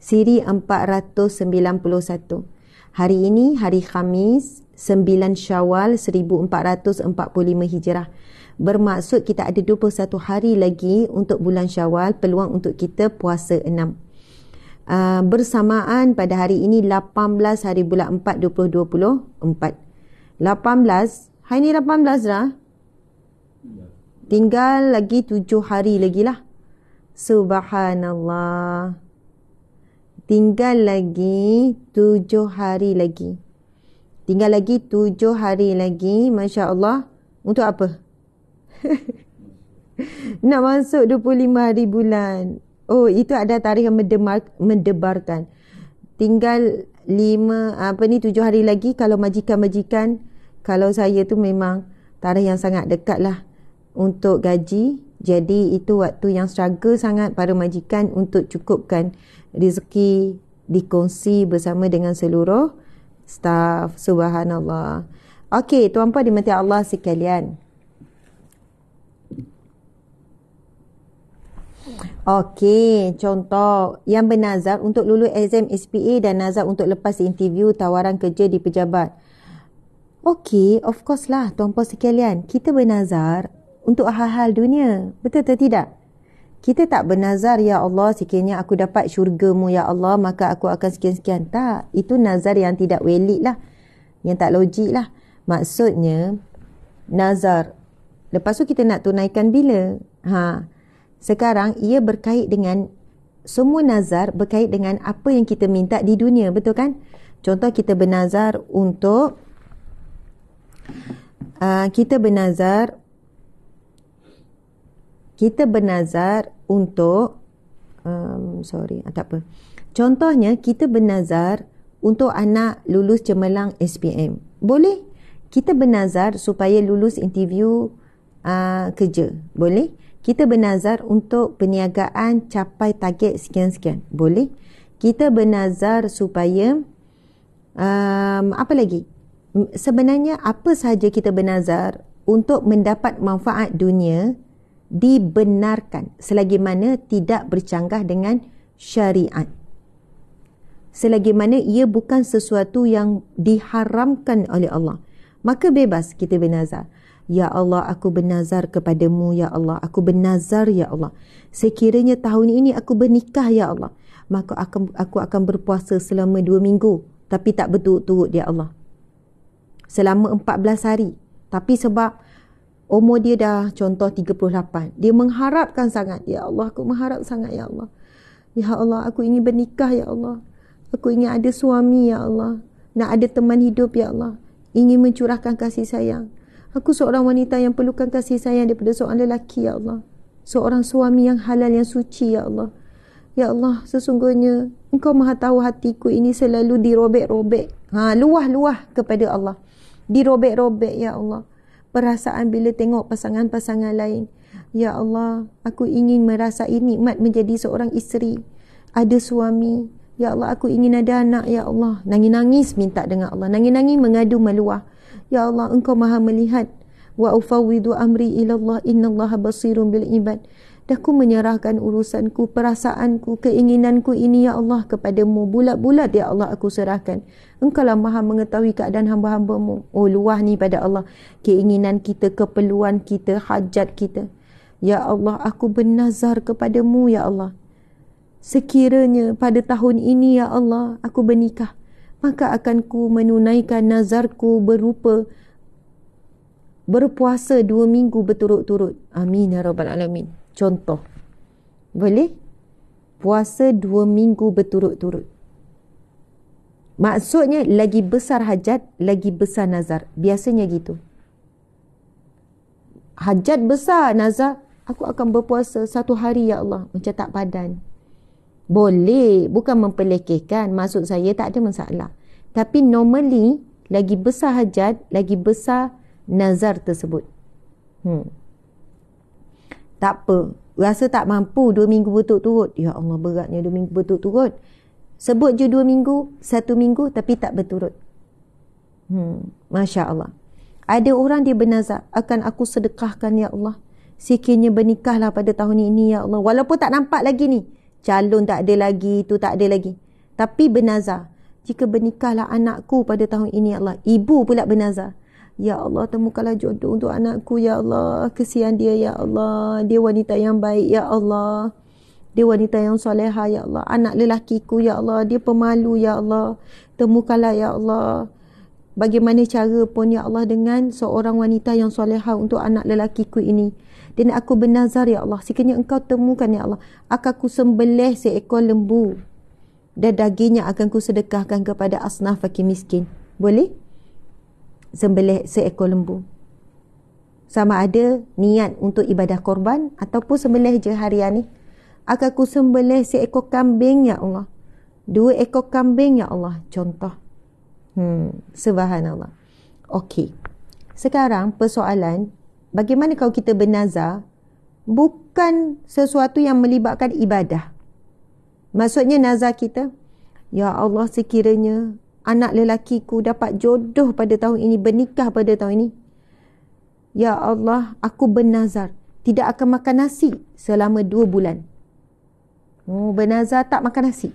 Speaker 1: siri 491 hari ini hari khamis 9 Syawal 1445 Hijrah. Bermaksud kita ada 21 hari lagi untuk bulan Syawal, peluang untuk kita puasa 6. Uh, ah, bersamaan pada hari ini 18 hari bulan 4 2024. 18, hari ini 18 lah Tinggal lagi 7 hari lagi lah. Subhanallah. Tinggal lagi 7 hari lagi. Tinggal lagi tujuh hari lagi. Masya Allah. Untuk apa? Nak masuk 25 hari bulan. Oh, itu ada tarikh yang mendebar, mendebarkan. Tinggal lima, apa ni, tujuh hari lagi. Kalau majikan-majikan, kalau saya tu memang tarikh yang sangat dekat lah untuk gaji. Jadi, itu waktu yang struggle sangat para majikan untuk cukupkan rezeki dikongsi bersama dengan seluruh staff subhanallah okey tuan puan dimati Allah sekalian Okey, contoh yang bernazar untuk lulus exam SPA dan nazar untuk lepas interview tawaran kerja di pejabat. Okey, of course lah tuan-puan sekalian. Kita bernazar untuk hal-hal dunia. Betul atau tidak? kita tak bernazar ya Allah sekiranya aku dapat syurgamu ya Allah maka aku akan sekian-sekian tak itu nazar yang tidak valid lah yang tak logik lah maksudnya nazar lepas tu kita nak tunaikan bila ha sekarang ia berkait dengan semua nazar berkait dengan apa yang kita minta di dunia betul kan contoh kita bernazar untuk uh, kita bernazar kita bernazar untuk um, sorry ah, tak apa contohnya kita bernazar untuk anak lulus cemerlang SPM boleh kita bernazar supaya lulus interview uh, kerja boleh kita bernazar untuk perniagaan capai target sekian-sekian boleh kita bernazar supaya um, apa lagi sebenarnya apa sahaja kita bernazar untuk mendapat manfaat dunia dibenarkan selagi mana tidak bercanggah dengan syariat selagi mana ia bukan sesuatu yang diharamkan oleh Allah maka bebas kita bernazar Ya Allah aku bernazar kepadamu Ya Allah aku bernazar Ya Allah Sekiranya tahun ini aku bernikah Ya Allah Maka aku, aku akan berpuasa selama dua minggu Tapi tak betul turut Ya Allah Selama empat belas hari Tapi sebab Umur dia dah contoh 38. Dia mengharapkan sangat. Ya Allah, aku mengharap sangat, Ya Allah. Ya Allah, aku ingin bernikah, Ya Allah. Aku ingin ada suami, Ya Allah. Nak ada teman hidup, Ya Allah. Ingin mencurahkan kasih sayang. Aku seorang wanita yang perlukan kasih sayang daripada seorang lelaki, Ya Allah. Seorang suami yang halal, yang suci, Ya Allah. Ya Allah, sesungguhnya engkau maha tahu hatiku ini selalu dirobek-robek. Ha, luah-luah kepada Allah. Dirobek-robek, Ya Allah. Ya Allah perasaan bila tengok pasangan-pasangan lain. Ya Allah, aku ingin merasai nikmat menjadi seorang isteri. Ada suami. Ya Allah, aku ingin ada anak. Ya Allah, nangis-nangis minta dengan Allah. Nangis-nangis mengadu meluah. Ya Allah, engkau maha melihat. Wa ufawidu amri ilallah innallaha basirun bil ibad. Dah ku menyerahkan urusanku, perasaanku, keinginanku ini ya Allah kepadamu. Bulat-bulat ya Allah aku serahkan. Engkaulah maha mengetahui keadaan hamba-hambamu. Oh luah ni pada Allah. Keinginan kita, keperluan kita, hajat kita. Ya Allah aku bernazar kepadamu ya Allah. Sekiranya pada tahun ini ya Allah aku bernikah. Maka akan ku menunaikan nazarku berupa berpuasa dua minggu berturut-turut. Amin ya Rabbal Alamin. Contoh, boleh puasa dua minggu berturut-turut. Maksudnya lagi besar hajat, lagi besar nazar. Biasanya gitu. Hajat besar, nazar. Aku akan berpuasa satu hari, Ya Allah. Macam tak padan. Boleh. Bukan mempelekehkan. Maksud saya tak ada masalah. Tapi normally, lagi besar hajat, lagi besar nazar tersebut. Hmm tak apa. Rasa tak mampu dua minggu berturut-turut. Ya Allah beratnya dua minggu berturut-turut. Sebut je dua minggu, satu minggu tapi tak berturut. Hmm, Masya Allah. Ada orang dia bernazak, akan aku sedekahkan ya Allah. Sekiranya bernikahlah pada tahun ini ya Allah. Walaupun tak nampak lagi ni. Calon tak ada lagi, tu tak ada lagi. Tapi bernazak. Jika bernikahlah anakku pada tahun ini ya Allah. Ibu pula bernazak. Ya Allah temukanlah jodoh untuk anakku Ya Allah kesian dia Ya Allah dia wanita yang baik Ya Allah dia wanita yang soleha Ya Allah anak lelakiku Ya Allah dia pemalu Ya Allah temukanlah Ya Allah bagaimana cara pun Ya Allah dengan seorang wanita yang soleha untuk anak lelakiku ini dan aku bernazar Ya Allah sekiranya engkau temukan Ya Allah akan ku sembelih seekor lembu dan dagingnya akan ku sedekahkan kepada asnaf fakir miskin boleh? sembelih seekor lembu. Sama ada niat untuk ibadah korban ataupun sembelih je harian ni. Akan ku sembelih seekor kambing ya Allah. Dua ekor kambing ya Allah. Contoh. Hmm, subhanallah. Okey. Sekarang persoalan bagaimana kalau kita bernazar bukan sesuatu yang melibatkan ibadah. Maksudnya nazar kita Ya Allah sekiranya anak lelakiku dapat jodoh pada tahun ini, bernikah pada tahun ini. Ya Allah, aku bernazar. Tidak akan makan nasi selama dua bulan. Oh, bernazar tak makan nasi.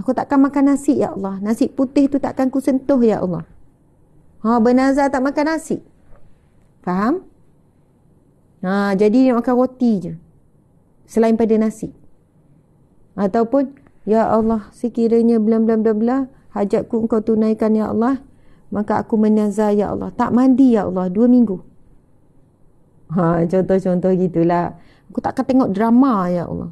Speaker 1: Aku tak akan makan nasi, Ya Allah. Nasi putih tu takkan ku sentuh, Ya Allah. Ha, bernazar tak makan nasi. Faham? Ha, jadi dia makan roti je. Selain pada nasi. Ataupun, Ya Allah, sekiranya blam blam blam blam hajatku engkau tunaikan ya Allah maka aku menazar ya Allah tak mandi ya Allah dua minggu ha, contoh-contoh gitulah aku takkan tengok drama ya Allah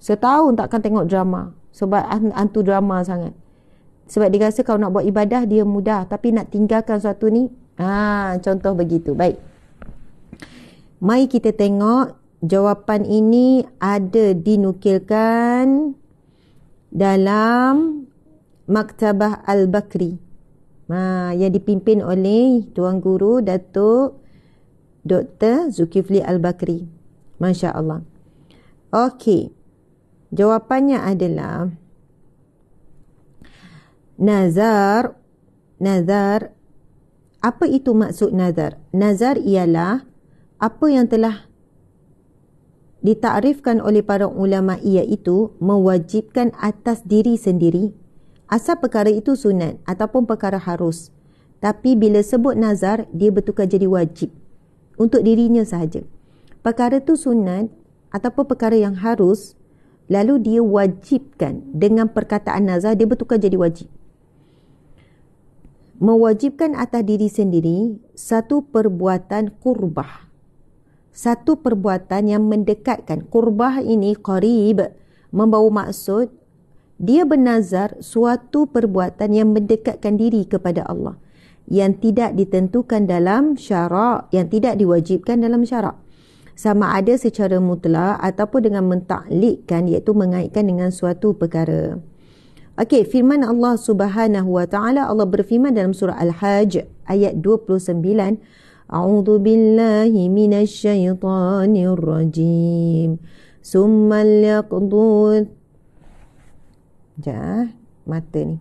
Speaker 1: setahun takkan tengok drama sebab antu drama sangat sebab dia rasa kalau nak buat ibadah dia mudah tapi nak tinggalkan sesuatu ni ha, contoh begitu baik Mai kita tengok jawapan ini ada dinukilkan dalam Maktabah Al-Bakri. Ha, yang dipimpin oleh Tuan Guru Datuk Dr. Zulkifli Al-Bakri. Masya Allah. Okey. Jawapannya adalah Nazar Nazar Apa itu maksud nazar? Nazar ialah Apa yang telah ditakrifkan oleh para ulama iaitu mewajibkan atas diri sendiri asal perkara itu sunat ataupun perkara harus. Tapi bila sebut nazar, dia bertukar jadi wajib untuk dirinya sahaja. Perkara itu sunat ataupun perkara yang harus, lalu dia wajibkan dengan perkataan nazar, dia bertukar jadi wajib. Mewajibkan atas diri sendiri satu perbuatan kurbah. Satu perbuatan yang mendekatkan. Kurbah ini, qarib, membawa maksud dia bernazar suatu perbuatan yang mendekatkan diri kepada Allah yang tidak ditentukan dalam syarak yang tidak diwajibkan dalam syarak sama ada secara mutlak ataupun dengan mentaklikkan iaitu mengaitkan dengan suatu perkara okey firman Allah Subhanahu wa taala Allah berfirman dalam surah al-hajj ayat 29 a'udzu billahi minasy syaithanir rajim summal yaqdud Sekejap eh. Mata ni.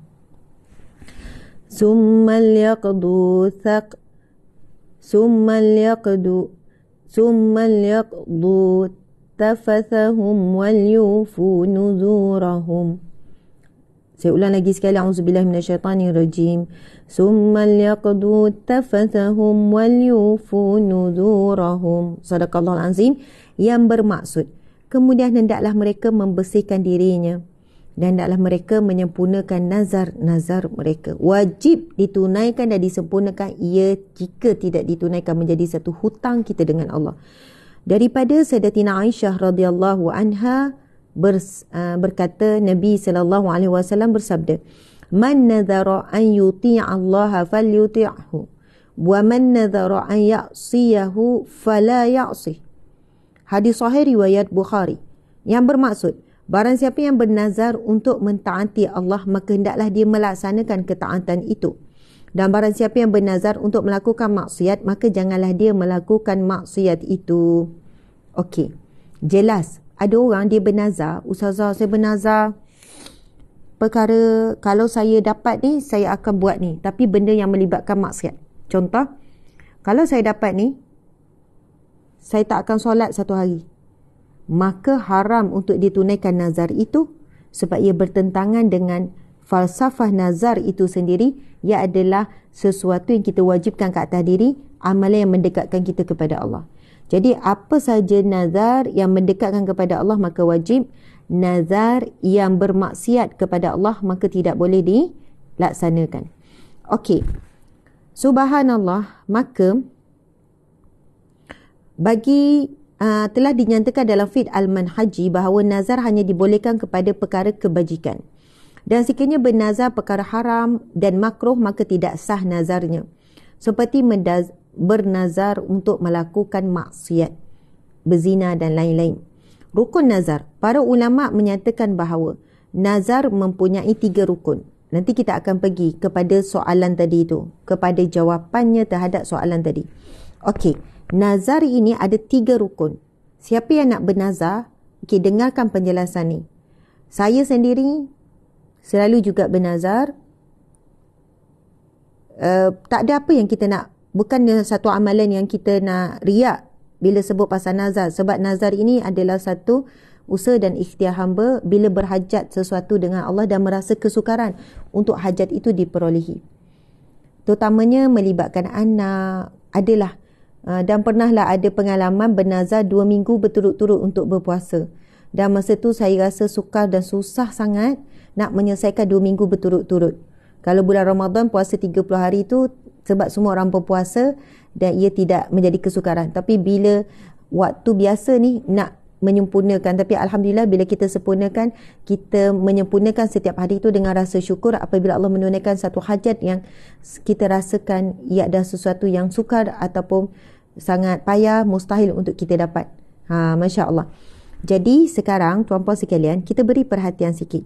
Speaker 1: Summal yaqdu thaq. Summal yaqdu. Summal yaqdu tafathahum wal yufu nuzurahum. Saya ulang lagi sekali auzubillahi minasyaitanirrajim. Summal yaqdu tafathahum wal yufu nuzurahum. Sadaqallahul azim yang bermaksud kemudian hendaklah mereka membersihkan dirinya dan adalah mereka menyempurnakan nazar-nazar mereka. Wajib ditunaikan dan disempurnakan ia jika tidak ditunaikan menjadi satu hutang kita dengan Allah. Daripada Sayyidatina Aisyah radhiyallahu anha uh, berkata Nabi sallallahu alaihi wasallam bersabda, "Man nadhara an yuti' Allah falyuti'hu wa man nadhara an ya'siyahu fala ya'si." Hadis sahih riwayat Bukhari yang bermaksud Barang siapa yang bernazar untuk mentaati Allah, maka hendaklah dia melaksanakan ketaatan itu. Dan barang siapa yang bernazar untuk melakukan maksiat, maka janganlah dia melakukan maksiat itu. Okey. Jelas. Ada orang dia bernazar. Ustazah, saya bernazar. Perkara, kalau saya dapat ni, saya akan buat ni. Tapi benda yang melibatkan maksiat. Contoh, kalau saya dapat ni, saya tak akan solat satu hari maka haram untuk ditunaikan nazar itu sebab ia bertentangan dengan falsafah nazar itu sendiri ia adalah sesuatu yang kita wajibkan ke atas diri amalan yang mendekatkan kita kepada Allah jadi apa saja nazar yang mendekatkan kepada Allah maka wajib nazar yang bermaksiat kepada Allah maka tidak boleh dilaksanakan okey subhanallah maka bagi uh, telah dinyatakan dalam fit al-manhaji bahawa nazar hanya dibolehkan kepada perkara kebajikan. Dan sekiranya bernazar perkara haram dan makruh maka tidak sah nazarnya. Seperti bernazar untuk melakukan maksiat, berzina dan lain-lain. Rukun nazar. Para ulama menyatakan bahawa nazar mempunyai tiga rukun. Nanti kita akan pergi kepada soalan tadi itu, kepada jawapannya terhadap soalan tadi. Okey. Nazar ini ada tiga rukun. Siapa yang nak bernazar, okay, dengarkan penjelasan ni. Saya sendiri selalu juga bernazar. Uh, tak ada apa yang kita nak, bukan satu amalan yang kita nak riak bila sebut pasal nazar. Sebab nazar ini adalah satu usaha dan ikhtiar hamba bila berhajat sesuatu dengan Allah dan merasa kesukaran untuk hajat itu diperolehi. Terutamanya melibatkan anak, adalah anak. Ah, dan pernahlah ada pengalaman bernazar dua minggu berturut-turut untuk berpuasa. Dan masa tu saya rasa sukar dan susah sangat nak menyelesaikan dua minggu berturut-turut. Kalau bulan Ramadan puasa 30 hari tu sebab semua orang berpuasa dan ia tidak menjadi kesukaran. Tapi bila waktu biasa ni nak menyempurnakan tapi alhamdulillah bila kita sempurnakan kita menyempurnakan setiap hari itu dengan rasa syukur apabila Allah menunaikan satu hajat yang kita rasakan ia ada sesuatu yang sukar ataupun sangat payah mustahil untuk kita dapat ha masya-Allah jadi sekarang tuan puan sekalian kita beri perhatian sikit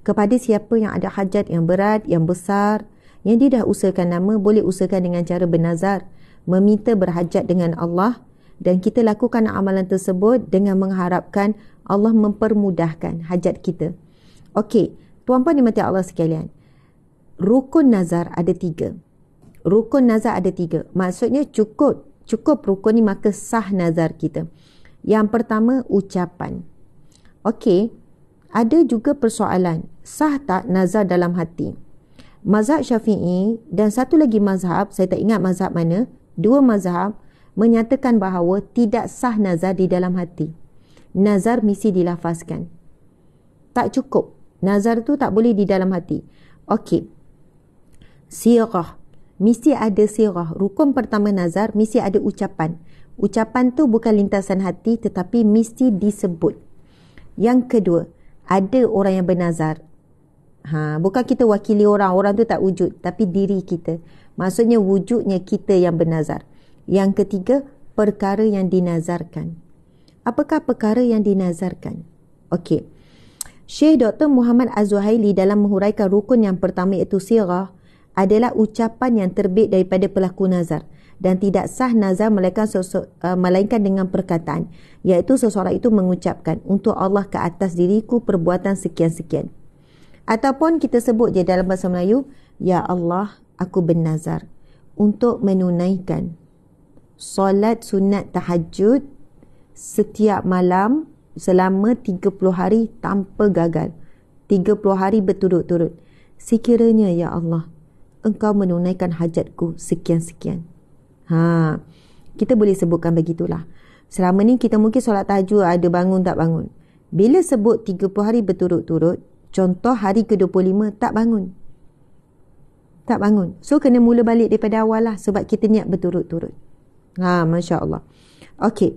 Speaker 1: kepada siapa yang ada hajat yang berat yang besar yang dia dah usahakan nama boleh usahakan dengan cara bernazar meminta berhajat dengan Allah dan kita lakukan amalan tersebut dengan mengharapkan Allah mempermudahkan hajat kita. Okey, tuan-puan mati Allah sekalian. Rukun nazar ada tiga. Rukun nazar ada tiga. Maksudnya cukup. Cukup rukun ni maka sah nazar kita. Yang pertama, ucapan. Okey, ada juga persoalan. Sah tak nazar dalam hati? Mazhab syafi'i dan satu lagi mazhab, saya tak ingat mazhab mana, dua mazhab, menyatakan bahawa tidak sah nazar di dalam hati. Nazar mesti dilafazkan. Tak cukup. Nazar tu tak boleh di dalam hati. Okey. Sirah. Mesti ada sirah. Rukun pertama nazar mesti ada ucapan. Ucapan tu bukan lintasan hati tetapi mesti disebut. Yang kedua, ada orang yang bernazar. Ha, bukan kita wakili orang, orang tu tak wujud tapi diri kita. Maksudnya wujudnya kita yang bernazar. Yang ketiga, perkara yang dinazarkan. Apakah perkara yang dinazarkan? Okey. Syekh Dr. Muhammad az dalam menghuraikan rukun yang pertama iaitu sirah adalah ucapan yang terbit daripada pelaku nazar dan tidak sah nazar melainkan, sosok, uh, melainkan dengan perkataan iaitu seseorang itu mengucapkan untuk Allah ke atas diriku perbuatan sekian-sekian ataupun kita sebut je dalam bahasa Melayu Ya Allah, aku bernazar untuk menunaikan solat sunat tahajud setiap malam selama 30 hari tanpa gagal. 30 hari berturut-turut. Sekiranya ya Allah, engkau menunaikan hajatku sekian-sekian. Ha. Kita boleh sebutkan begitulah. Selama ni kita mungkin solat tahajud ada bangun tak bangun. Bila sebut 30 hari berturut-turut, contoh hari ke-25 tak bangun. Tak bangun. So kena mula balik daripada awal lah sebab kita niat berturut-turut. Ha, Masya Allah. Okey.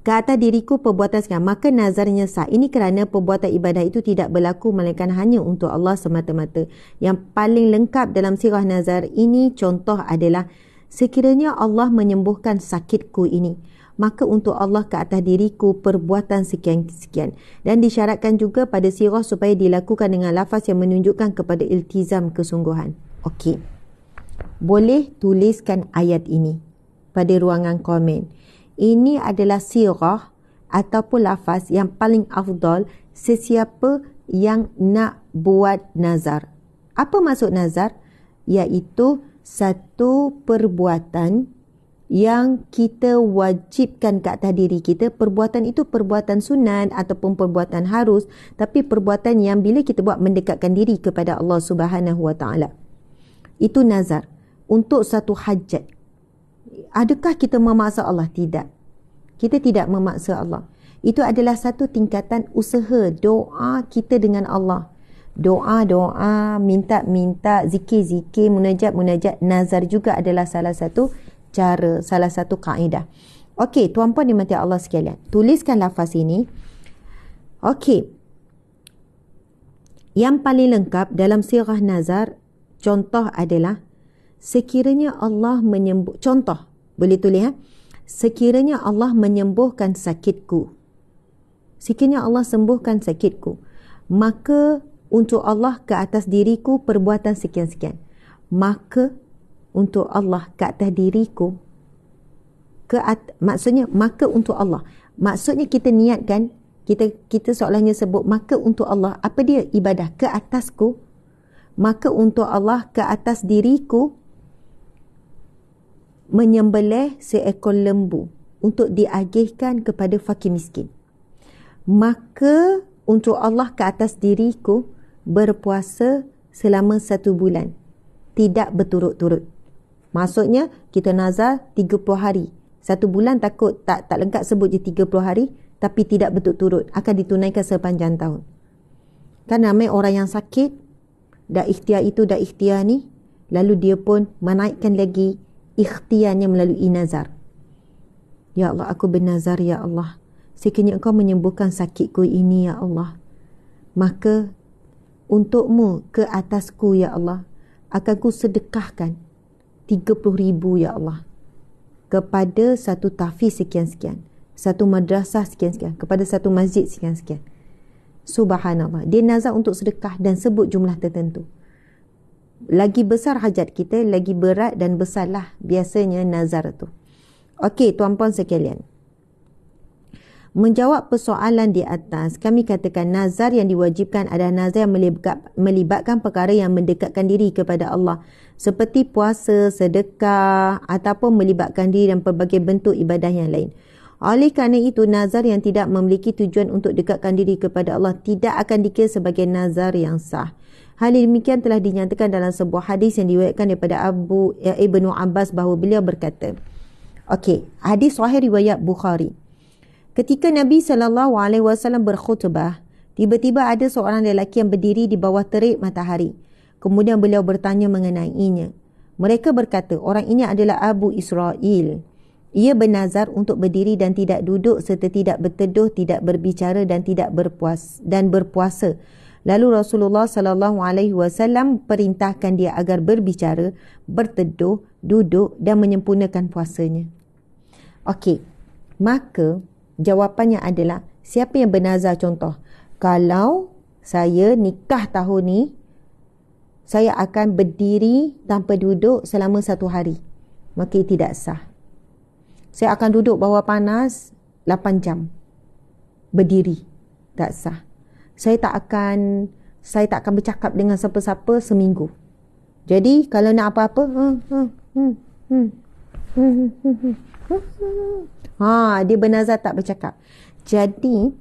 Speaker 1: Kata diriku perbuatan sekarang. Maka nazarnya sah. Ini kerana perbuatan ibadah itu tidak berlaku melainkan hanya untuk Allah semata-mata. Yang paling lengkap dalam sirah nazar ini contoh adalah sekiranya Allah menyembuhkan sakitku ini. Maka untuk Allah ke atas diriku perbuatan sekian-sekian. Dan disyaratkan juga pada sirah supaya dilakukan dengan lafaz yang menunjukkan kepada iltizam kesungguhan. Okey boleh tuliskan ayat ini pada ruangan komen. Ini adalah sirah ataupun lafaz yang paling afdal sesiapa yang nak buat nazar. Apa maksud nazar? Iaitu satu perbuatan yang kita wajibkan ke atas diri kita perbuatan itu perbuatan sunat ataupun perbuatan harus tapi perbuatan yang bila kita buat mendekatkan diri kepada Allah Subhanahu Wa Taala itu nazar untuk satu hajat. Adakah kita memaksa Allah? Tidak. Kita tidak memaksa Allah. Itu adalah satu tingkatan usaha doa kita dengan Allah. Doa-doa, minta-minta, zikir-zikir, munajat-munajat, nazar juga adalah salah satu cara, salah satu kaedah. Okey, tuan puan dimati Allah sekalian. Tuliskan lafaz ini. Okey. Yang paling lengkap dalam sirah nazar, contoh adalah sekiranya Allah menyembuh contoh boleh tulis ha? sekiranya Allah menyembuhkan sakitku sekiranya Allah sembuhkan sakitku maka untuk Allah ke atas diriku perbuatan sekian-sekian maka untuk Allah ke atas diriku ke at, maksudnya maka untuk Allah maksudnya kita niatkan kita kita soalannya sebut maka untuk Allah apa dia ibadah ke atasku maka untuk Allah ke atas diriku menyembelih seekor lembu untuk diagihkan kepada fakir miskin. Maka untuk Allah ke atas diriku berpuasa selama satu bulan. Tidak berturut-turut. Maksudnya kita nazar 30 hari. Satu bulan takut tak tak lengkap sebut je 30 hari tapi tidak berturut-turut. Akan ditunaikan sepanjang tahun. Kan ramai orang yang sakit dah ikhtiar itu dah ikhtiar ni lalu dia pun menaikkan lagi ikhtiarnya melalui nazar. Ya Allah, aku bernazar, Ya Allah. Sekiranya engkau menyembuhkan sakitku ini, Ya Allah. Maka, untukmu ke atasku, Ya Allah, akan ku sedekahkan 30 ribu, Ya Allah. Kepada satu tafi sekian-sekian. Satu madrasah sekian-sekian. Kepada satu masjid sekian-sekian. Subhanallah. Dia nazar untuk sedekah dan sebut jumlah tertentu lagi besar hajat kita, lagi berat dan besarlah biasanya nazar tu. Okey, tuan puan sekalian. Menjawab persoalan di atas, kami katakan nazar yang diwajibkan adalah nazar yang melibatkan perkara yang mendekatkan diri kepada Allah. Seperti puasa, sedekah ataupun melibatkan diri dan pelbagai bentuk ibadah yang lain. Oleh kerana itu, nazar yang tidak memiliki tujuan untuk dekatkan diri kepada Allah tidak akan dikira sebagai nazar yang sah. Hal ini demikian telah dinyatakan dalam sebuah hadis yang diriwayatkan daripada Abu ya, Ibnu Abbas bahawa beliau berkata. Okey, hadis sahih riwayat Bukhari. Ketika Nabi sallallahu alaihi wasallam berkhutbah, tiba-tiba ada seorang lelaki yang berdiri di bawah terik matahari. Kemudian beliau bertanya mengenainya. Mereka berkata, orang ini adalah Abu Israel. Ia bernazar untuk berdiri dan tidak duduk serta tidak berteduh, tidak berbicara dan tidak berpuas dan berpuasa. Lalu Rasulullah sallallahu alaihi wasallam perintahkan dia agar berbicara, berteduh, duduk dan menyempurnakan puasanya. Okey. Maka jawapannya adalah siapa yang bernazar contoh kalau saya nikah tahun ni saya akan berdiri tanpa duduk selama satu hari maka tidak sah saya akan duduk bawah panas 8 jam berdiri tak sah saya tak akan saya tak akan bercakap dengan siapa-siapa seminggu. Jadi kalau nak apa-apa, hmm hmm hmm, hmm, hmm, hmm, hmm, hmm, ha, dia bernazar tak bercakap. Jadi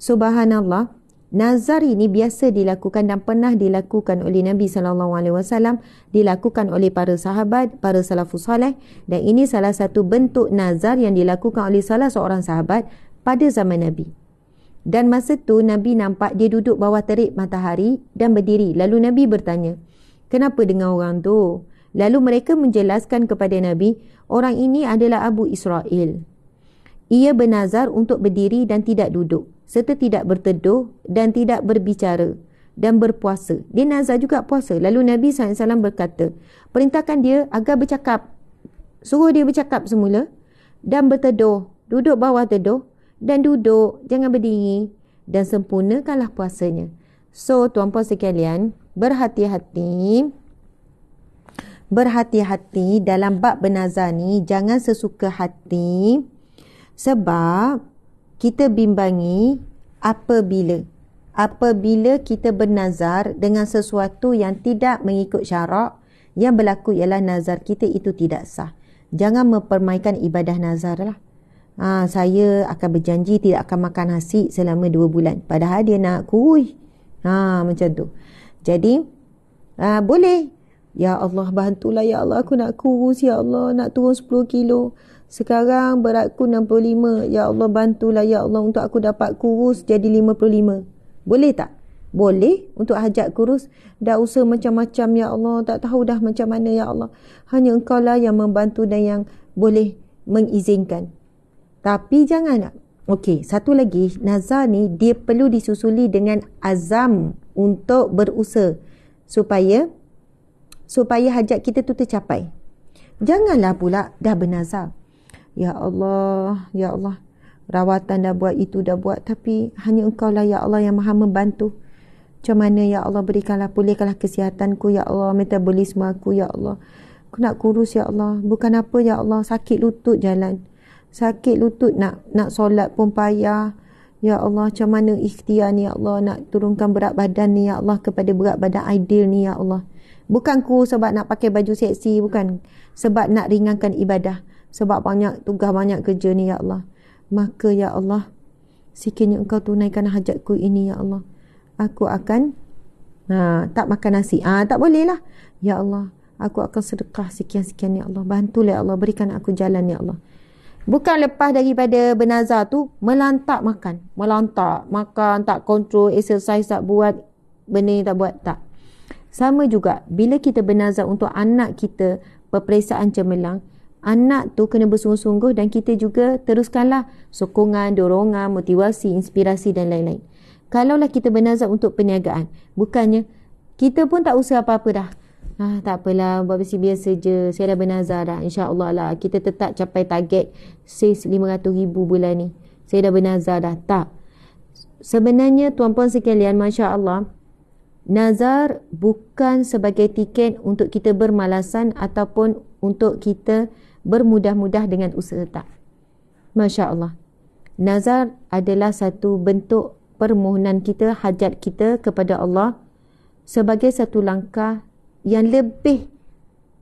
Speaker 1: subhanallah, nazar ini biasa dilakukan dan pernah dilakukan oleh Nabi sallallahu alaihi wasallam, dilakukan oleh para sahabat, para salafus soleh dan ini salah satu bentuk nazar yang dilakukan oleh salah seorang sahabat pada zaman Nabi. Dan masa tu Nabi nampak dia duduk bawah terik matahari dan berdiri. Lalu Nabi bertanya, kenapa dengan orang tu? Lalu mereka menjelaskan kepada Nabi, orang ini adalah Abu Israel. Ia bernazar untuk berdiri dan tidak duduk, serta tidak berteduh dan tidak berbicara dan berpuasa. Dia nazar juga puasa. Lalu Nabi SAW berkata, perintahkan dia agar bercakap. Suruh dia bercakap semula dan berteduh, duduk bawah teduh dan duduk, jangan berdiri dan sempurnakanlah puasanya. So, tuan puan sekalian, berhati-hati berhati-hati dalam bab bernazar ni jangan sesuka hati sebab kita bimbangi apabila apabila kita bernazar dengan sesuatu yang tidak mengikut syarak yang berlaku ialah nazar kita itu tidak sah jangan mempermainkan ibadah nazar lah ha, saya akan berjanji tidak akan makan nasi selama dua bulan. Padahal dia nak kuih. Ah, ha, macam tu. Jadi, ha, boleh. Ya Allah, bantulah ya Allah. Aku nak kurus ya Allah. Nak turun 10 kilo. Sekarang beratku 65. Ya Allah, bantulah ya Allah untuk aku dapat kurus jadi 55. Boleh tak? Boleh untuk hajat kurus. Dah usah macam-macam ya Allah. Tak tahu dah macam mana ya Allah. Hanya engkau lah yang membantu dan yang boleh mengizinkan. Tapi jangan Okey, satu lagi nazar ni dia perlu disusuli dengan azam untuk berusaha supaya supaya hajat kita tu tercapai. Janganlah pula dah bernazar. Ya Allah, ya Allah. Rawatan dah buat itu dah buat tapi hanya engkau lah ya Allah yang maha membantu. Macam mana ya Allah berikanlah pulihkanlah kesihatanku ya Allah, metabolisme aku ya Allah. Aku nak kurus ya Allah, bukan apa ya Allah, sakit lutut jalan sakit lutut nak nak solat pun payah ya Allah macam mana ikhtiar ni ya Allah nak turunkan berat badan ni ya Allah kepada berat badan ideal ni ya Allah bukan ku sebab nak pakai baju seksi bukan sebab nak ringankan ibadah sebab banyak tugas banyak kerja ni ya Allah maka ya Allah sikitnya engkau tunaikan hajatku ini ya Allah aku akan ha, tak makan nasi ah ha, tak boleh lah ya Allah aku akan sedekah sekian-sekian ya Allah bantulah ya Allah berikan aku jalan ya Allah Bukan lepas daripada bernazar tu melantak makan. Melantak makan tak kontrol, exercise tak buat, benda tak buat tak. Sama juga bila kita bernazar untuk anak kita peperiksaan cemerlang, anak tu kena bersungguh-sungguh dan kita juga teruskanlah sokongan, dorongan, motivasi, inspirasi dan lain-lain. Kalaulah kita bernazar untuk perniagaan, bukannya kita pun tak usah apa-apa dah. Ah, tak apalah, buat besi biasa je. Saya dah bernazar dah. InsyaAllah lah. Kita tetap capai target sis RM500,000 bulan ni. Saya dah bernazar dah. Tak. Sebenarnya, tuan-puan sekalian, Masya Allah, nazar bukan sebagai tiket untuk kita bermalasan ataupun untuk kita bermudah-mudah dengan usaha tak. Masya Allah. Nazar adalah satu bentuk permohonan kita, hajat kita kepada Allah sebagai satu langkah yang lebih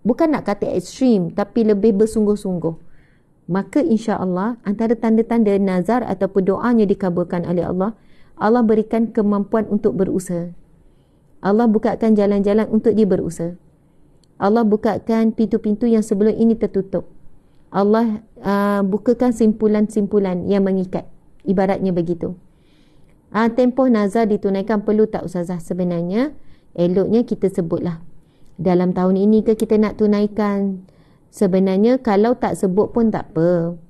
Speaker 1: bukan nak kata ekstrim tapi lebih bersungguh-sungguh maka insya Allah antara tanda-tanda nazar ataupun doanya dikabulkan oleh Allah Allah berikan kemampuan untuk berusaha Allah bukakan jalan-jalan untuk dia berusaha Allah bukakan pintu-pintu yang sebelum ini tertutup Allah uh, bukakan simpulan-simpulan yang mengikat ibaratnya begitu uh, tempoh nazar ditunaikan perlu tak usazah sebenarnya eloknya kita sebutlah dalam tahun ini ke kita nak tunaikan sebenarnya kalau tak sebut pun tak apa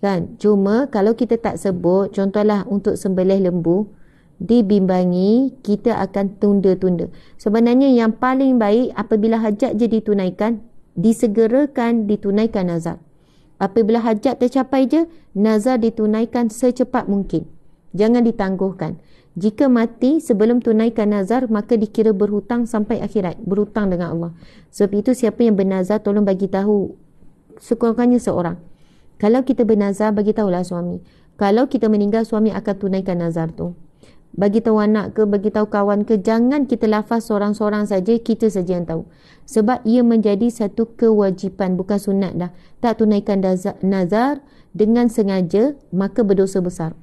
Speaker 1: kan cuma kalau kita tak sebut contohlah untuk sembelih lembu dibimbangi kita akan tunda-tunda sebenarnya yang paling baik apabila hajat je ditunaikan disegerakan ditunaikan nazar apabila hajat tercapai je nazar ditunaikan secepat mungkin jangan ditangguhkan jika mati sebelum tunaikan nazar maka dikira berhutang sampai akhirat, berhutang dengan Allah. Sebab itu siapa yang bernazar tolong bagi tahu sekurang-kurangnya seorang. Kalau kita bernazar bagi tahulah suami. Kalau kita meninggal suami akan tunaikan nazar tu. Bagi tahu anak ke, bagi tahu kawan ke, jangan kita lafaz seorang-seorang saja, kita saja yang tahu. Sebab ia menjadi satu kewajipan, bukan sunat dah. Tak tunaikan nazar dengan sengaja, maka berdosa besar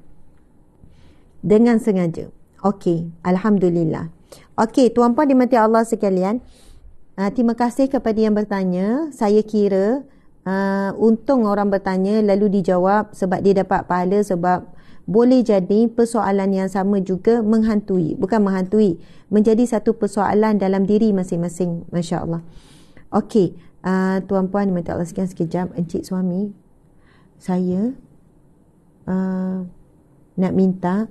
Speaker 1: dengan sengaja. Okey, alhamdulillah. Okey, tuan-puan dimati Allah sekalian. Uh, terima kasih kepada yang bertanya. Saya kira uh, untung orang bertanya lalu dijawab sebab dia dapat pahala sebab boleh jadi persoalan yang sama juga menghantui, bukan menghantui, menjadi satu persoalan dalam diri masing-masing, masya-Allah. Okey, uh, tuan-puan dimati Allah sekian sekejap encik suami saya uh, nak minta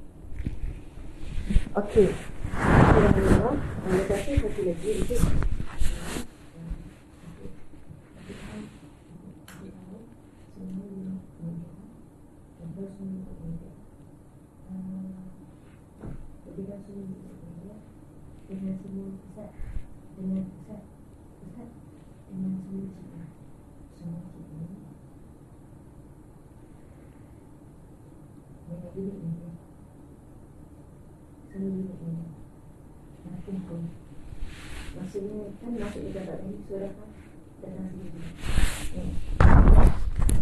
Speaker 1: Ok. Finalement, on est passé quand il a dit les deux. Thank you.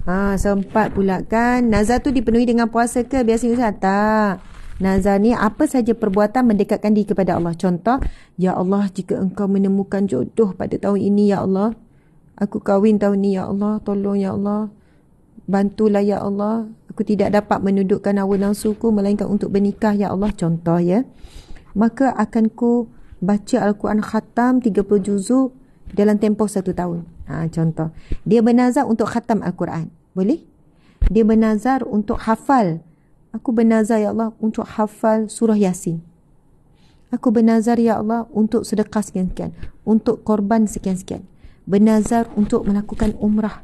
Speaker 1: Ah, sempat pula kan Nazar tu dipenuhi dengan puasa ke Biasanya Ustaz tak Nazar ni apa saja perbuatan mendekatkan diri kepada Allah Contoh Ya Allah jika engkau menemukan jodoh pada tahun ini Ya Allah Aku kahwin tahun ni Ya Allah Tolong Ya Allah Bantulah Ya Allah aku tidak dapat menundukkan hawa nafsuku melainkan untuk bernikah ya Allah contoh ya maka akan ku baca al-Quran khatam 30 juzuk dalam tempoh satu tahun ha contoh dia bernazar untuk khatam al-Quran boleh dia bernazar untuk hafal aku bernazar ya Allah untuk hafal surah yasin aku bernazar ya Allah untuk sedekah sekian-sekian untuk korban sekian-sekian bernazar untuk melakukan umrah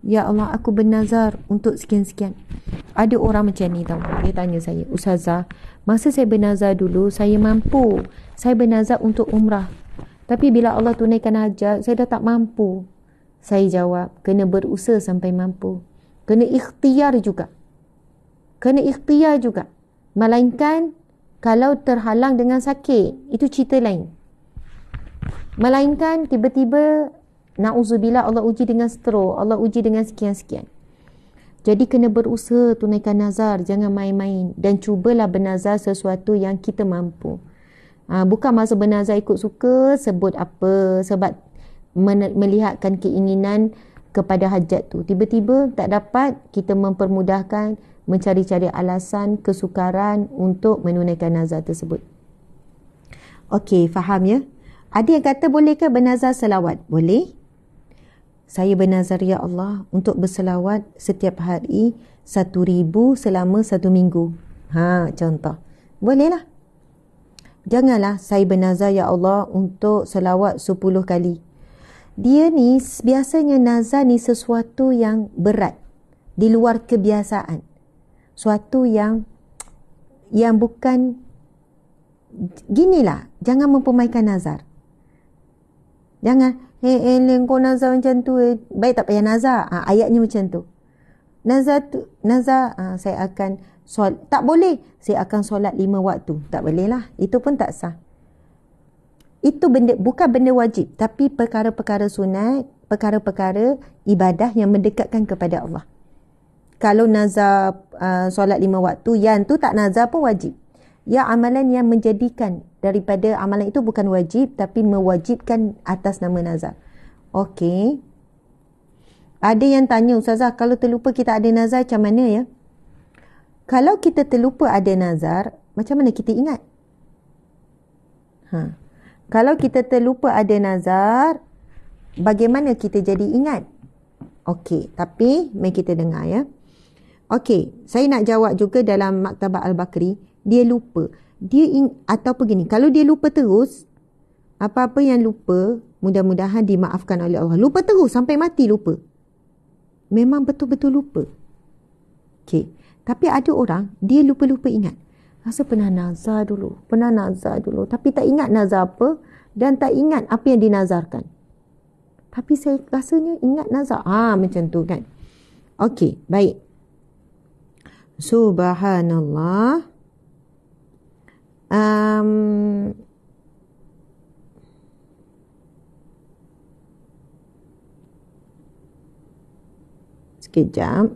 Speaker 1: Ya Allah aku bernazar untuk sekian-sekian Ada orang macam ni tau Dia tanya saya Ustazah Masa saya bernazar dulu Saya mampu Saya bernazar untuk umrah Tapi bila Allah tunaikan hajat Saya dah tak mampu Saya jawab Kena berusaha sampai mampu Kena ikhtiar juga Kena ikhtiar juga Melainkan Kalau terhalang dengan sakit Itu cerita lain Melainkan tiba-tiba Na'udzubillah Allah uji dengan stro, Allah uji dengan sekian-sekian. Jadi kena berusaha tunaikan nazar, jangan main-main. Dan cubalah bernazar sesuatu yang kita mampu. Ha, bukan masa bernazar ikut suka, sebut apa. Sebab melihatkan keinginan kepada hajat tu. Tiba-tiba tak dapat, kita mempermudahkan mencari-cari alasan kesukaran untuk menunaikan nazar tersebut. Okey, faham ya? Ada yang kata bolehkah bernazar selawat? Boleh saya bernazar ya Allah untuk berselawat setiap hari satu ribu selama satu minggu. Ha, contoh. Bolehlah. Janganlah saya bernazar ya Allah untuk selawat sepuluh kali. Dia ni biasanya nazar ni sesuatu yang berat. Di luar kebiasaan. Suatu yang yang bukan ginilah. Jangan mempermainkan nazar. Jangan. Hei eh, Elin eh, kau nazar macam tu eh. Baik tak payah naza, ha, ah, Ayatnya macam tu Naza, tu Nazar ha, saya akan sol Tak boleh Saya akan solat lima waktu Tak boleh lah Itu pun tak sah itu benda, bukan benda wajib tapi perkara-perkara sunat perkara-perkara ibadah yang mendekatkan kepada Allah kalau nazar uh, solat lima waktu yang tu tak nazar pun wajib Ya amalan yang menjadikan daripada amalan itu bukan wajib tapi mewajibkan atas nama nazar. Okey. Ada yang tanya ustazah kalau terlupa kita ada nazar macam mana ya? Kalau kita terlupa ada nazar, macam mana kita ingat? Ha. Kalau kita terlupa ada nazar, bagaimana kita jadi ingat? Okey, tapi mari kita dengar ya. Okey, saya nak jawab juga dalam Maktabah Al-Bakri dia lupa. Dia ing, atau begini, kalau dia lupa terus, apa-apa yang lupa, mudah-mudahan dimaafkan oleh Allah. Lupa terus sampai mati lupa. Memang betul-betul lupa. Okay, Tapi ada orang, dia lupa-lupa ingat. Rasa pernah nazar dulu. Pernah nazar dulu. Tapi tak ingat nazar apa. Dan tak ingat apa yang dinazarkan. Tapi saya rasanya ingat nazar. Ha, macam tu kan. Okey, baik. Subhanallah. Um, sekejap.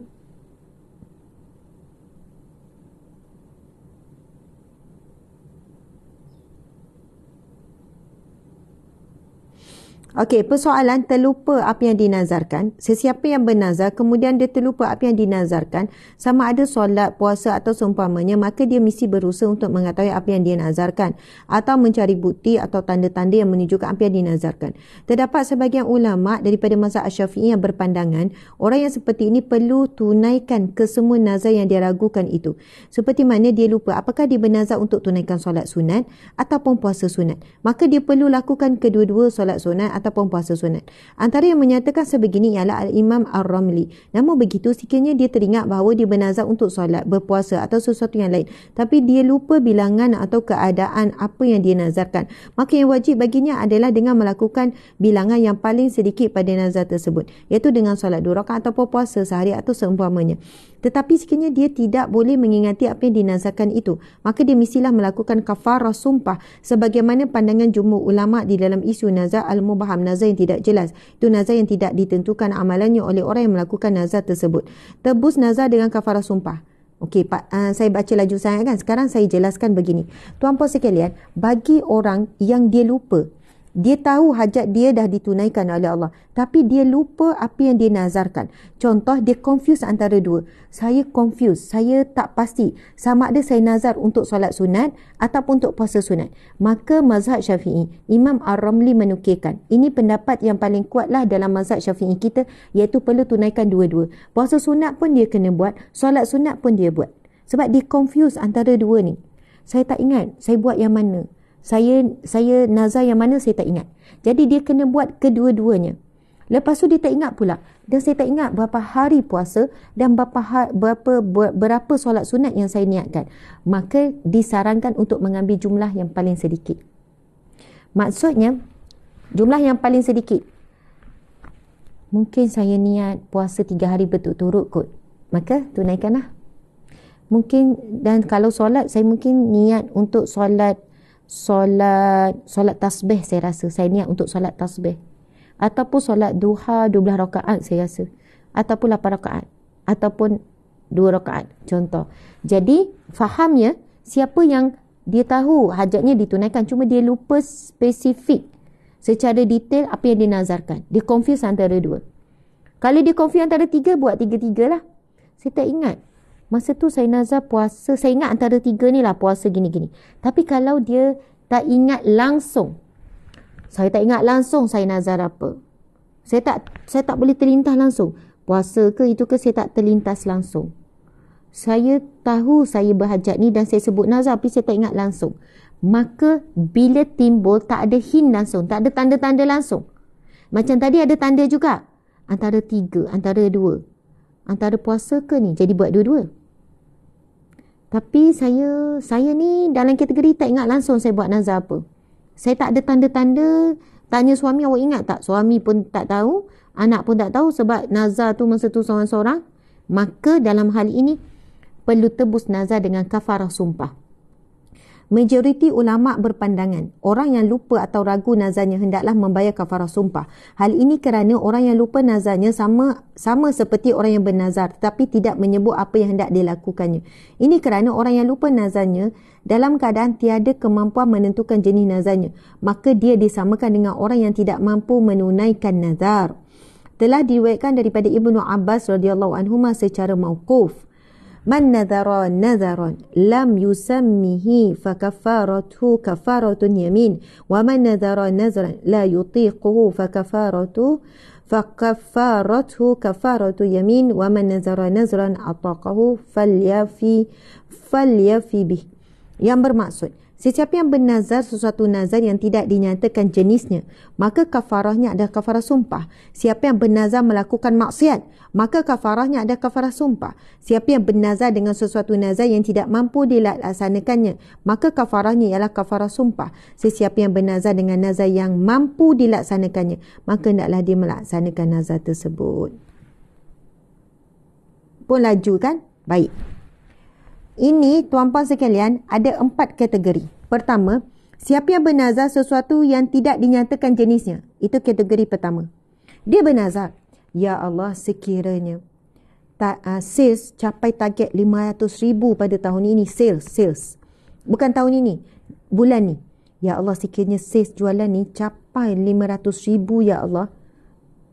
Speaker 1: Okey, persoalan terlupa apa yang dinazarkan. Sesiapa yang bernazar kemudian dia terlupa apa yang dinazarkan, sama ada solat, puasa atau seumpamanya, maka dia mesti berusaha untuk mengetahui apa yang dia nazarkan atau mencari bukti atau tanda-tanda yang menunjukkan apa yang dinazarkan. Terdapat sebahagian ulama daripada mazhab Asy-Syafi'i yang berpandangan orang yang seperti ini perlu tunaikan kesemua nazar yang dia ragukan itu. Seperti mana dia lupa apakah dia bernazar untuk tunaikan solat sunat ataupun puasa sunat. Maka dia perlu lakukan kedua-dua solat sunat ataupun puasa sunat. Antara yang menyatakan sebegini ialah Al-Imam Ar-Ramli. Namun begitu, sikitnya dia teringat bahawa dia bernazak untuk solat, berpuasa atau sesuatu yang lain. Tapi dia lupa bilangan atau keadaan apa yang dia nazarkan. Maka yang wajib baginya adalah dengan melakukan bilangan yang paling sedikit pada nazar tersebut. Iaitu dengan solat durakan ataupun puasa sehari atau seumpamanya. Tetapi sekiranya dia tidak boleh mengingati apa yang dinazakan itu, maka dia mestilah melakukan kafarah sumpah sebagaimana pandangan jumhur ulama di dalam isu nazar al-mubaham nazar yang tidak jelas. Itu nazar yang tidak ditentukan amalannya oleh orang yang melakukan nazar tersebut. Tebus nazar dengan kafarah sumpah. Okey, Pak, uh, saya baca laju sangat kan. Sekarang saya jelaskan begini. Tuan puan sekalian, bagi orang yang dia lupa, dia tahu hajat dia dah ditunaikan oleh Allah. Tapi dia lupa apa yang dia nazarkan. Contoh, dia confused antara dua. Saya confused, Saya tak pasti. Sama ada saya nazar untuk solat sunat ataupun untuk puasa sunat. Maka mazhab syafi'i, Imam Ar-Ramli menukirkan. Ini pendapat yang paling kuatlah dalam mazhab syafi'i kita iaitu perlu tunaikan dua-dua. Puasa sunat pun dia kena buat. Solat sunat pun dia buat. Sebab dia confused antara dua ni. Saya tak ingat saya buat yang mana saya saya nazar yang mana saya tak ingat. Jadi dia kena buat kedua-duanya. Lepas tu dia tak ingat pula. Dan saya tak ingat berapa hari puasa dan berapa ha, berapa berapa solat sunat yang saya niatkan. Maka disarankan untuk mengambil jumlah yang paling sedikit. Maksudnya jumlah yang paling sedikit. Mungkin saya niat puasa tiga hari betul turut kot. Maka tunaikanlah. Mungkin dan kalau solat saya mungkin niat untuk solat solat solat tasbih saya rasa saya niat untuk solat tasbih ataupun solat duha 12 rakaat saya rasa ataupun 8 rakaat ataupun 2 rakaat contoh jadi faham ya siapa yang dia tahu hajatnya ditunaikan cuma dia lupa spesifik secara detail apa yang dinazarkan dia confuse antara dua kalau dia confuse antara tiga buat tiga tiga lah. saya tak ingat Masa tu saya nazar puasa. Saya ingat antara tiga ni lah puasa gini-gini. Tapi kalau dia tak ingat langsung. Saya tak ingat langsung saya nazar apa. Saya tak saya tak boleh terlintas langsung. Puasa ke itu ke saya tak terlintas langsung. Saya tahu saya berhajat ni dan saya sebut nazar tapi saya tak ingat langsung. Maka bila timbul tak ada hin langsung. Tak ada tanda-tanda langsung. Macam tadi ada tanda juga. Antara tiga, antara dua. Antara puasa ke ni? Jadi buat dua-dua. Tapi saya saya ni dalam kategori tak ingat langsung saya buat nazar apa. Saya tak ada tanda-tanda. Tanya suami awak ingat tak? Suami pun tak tahu. Anak pun tak tahu sebab nazar tu masa tu seorang-seorang. Maka dalam hal ini perlu tebus nazar dengan kafarah sumpah. Majoriti ulama berpandangan orang yang lupa atau ragu nazarnya hendaklah membayar kafarah sumpah. Hal ini kerana orang yang lupa nazarnya sama sama seperti orang yang bernazar tapi tidak menyebut apa yang hendak dilakukannya. Ini kerana orang yang lupa nazarnya dalam keadaan tiada kemampuan menentukan jenis nazarnya, maka dia disamakan dengan orang yang tidak mampu menunaikan nazar. Telah diriwayatkan daripada Ibnu Abbas radhiyallahu anhu secara mauquf. من نذر نذرا لم يسمه فكفارته كفارة يمين ومن نذر نذرا لا يطيقه فكفارته فكفارته كفارة يمين ومن نذر نذرا أطاقه فليفي فليفي به yang bermaksud Sesiapa yang bernazar sesuatu nazar yang tidak dinyatakan jenisnya, maka kafarahnya adalah kafarah sumpah. Siapa yang bernazar melakukan maksiat, maka kafarahnya adalah kafarah sumpah. Siapa yang bernazar dengan sesuatu nazar yang tidak mampu dilaksanakannya, maka kafarahnya ialah kafarah sumpah. Sesiapa yang bernazar dengan nazar yang mampu dilaksanakannya, maka tidaklah dia melaksanakan nazar tersebut. Pun laju kan? Baik. Ini tuan-puan sekalian ada empat kategori. Pertama, siapa yang bernazar sesuatu yang tidak dinyatakan jenisnya. Itu kategori pertama. Dia bernazar. Ya Allah sekiranya ta, uh, sales capai target 500 ribu pada tahun ini. Sales, sales. Bukan tahun ini, bulan ni. Ya Allah sekiranya sales jualan ni capai 500 ribu ya Allah.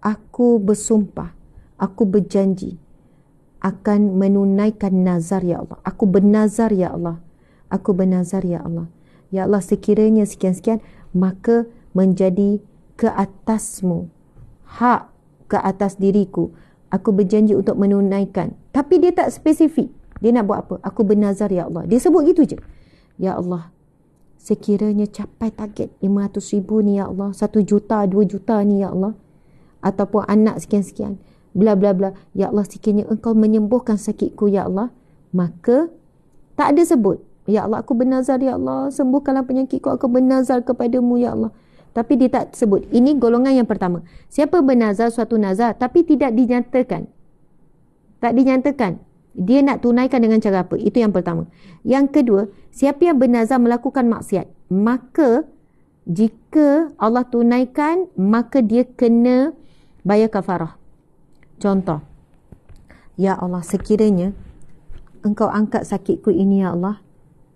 Speaker 1: Aku bersumpah, aku berjanji akan menunaikan nazar ya Allah. Aku bernazar ya Allah. Aku bernazar ya Allah. Ya Allah sekiranya sekian-sekian maka menjadi ke atasmu hak ke atas diriku. Aku berjanji untuk menunaikan. Tapi dia tak spesifik. Dia nak buat apa? Aku bernazar ya Allah. Dia sebut gitu je. Ya Allah sekiranya capai target 500 ribu ni ya Allah. 1 juta, 2 juta ni ya Allah. Ataupun anak sekian-sekian bla bla bla ya Allah sekiranya engkau menyembuhkan sakitku ya Allah maka tak ada sebut ya Allah aku bernazar ya Allah sembuhkanlah penyakitku aku bernazar kepadamu ya Allah tapi dia tak sebut ini golongan yang pertama siapa bernazar suatu nazar tapi tidak dinyatakan tak dinyatakan dia nak tunaikan dengan cara apa itu yang pertama yang kedua siapa yang bernazar melakukan maksiat maka jika Allah tunaikan maka dia kena bayar kafarah Contoh, Ya Allah, sekiranya engkau angkat sakitku ini, Ya Allah,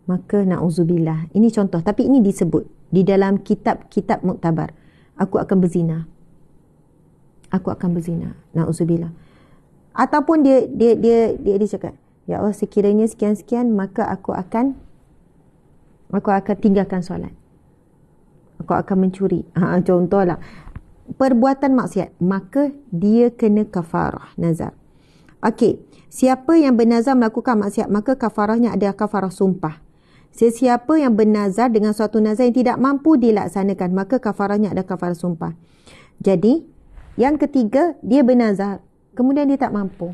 Speaker 1: maka na'uzubillah. Ini contoh, tapi ini disebut di dalam kitab-kitab muktabar. Aku akan berzina. Aku akan berzina. Na'uzubillah. Ataupun dia, dia dia dia dia cakap, Ya Allah, sekiranya sekian-sekian, maka aku akan aku akan tinggalkan solat. Aku akan mencuri. Ha, contohlah perbuatan maksiat maka dia kena kafarah nazar okey siapa yang bernazar melakukan maksiat maka kafarahnya ada kafarah sumpah sesiapa yang bernazar dengan suatu nazar yang tidak mampu dilaksanakan maka kafarahnya ada kafarah sumpah jadi yang ketiga dia bernazar kemudian dia tak mampu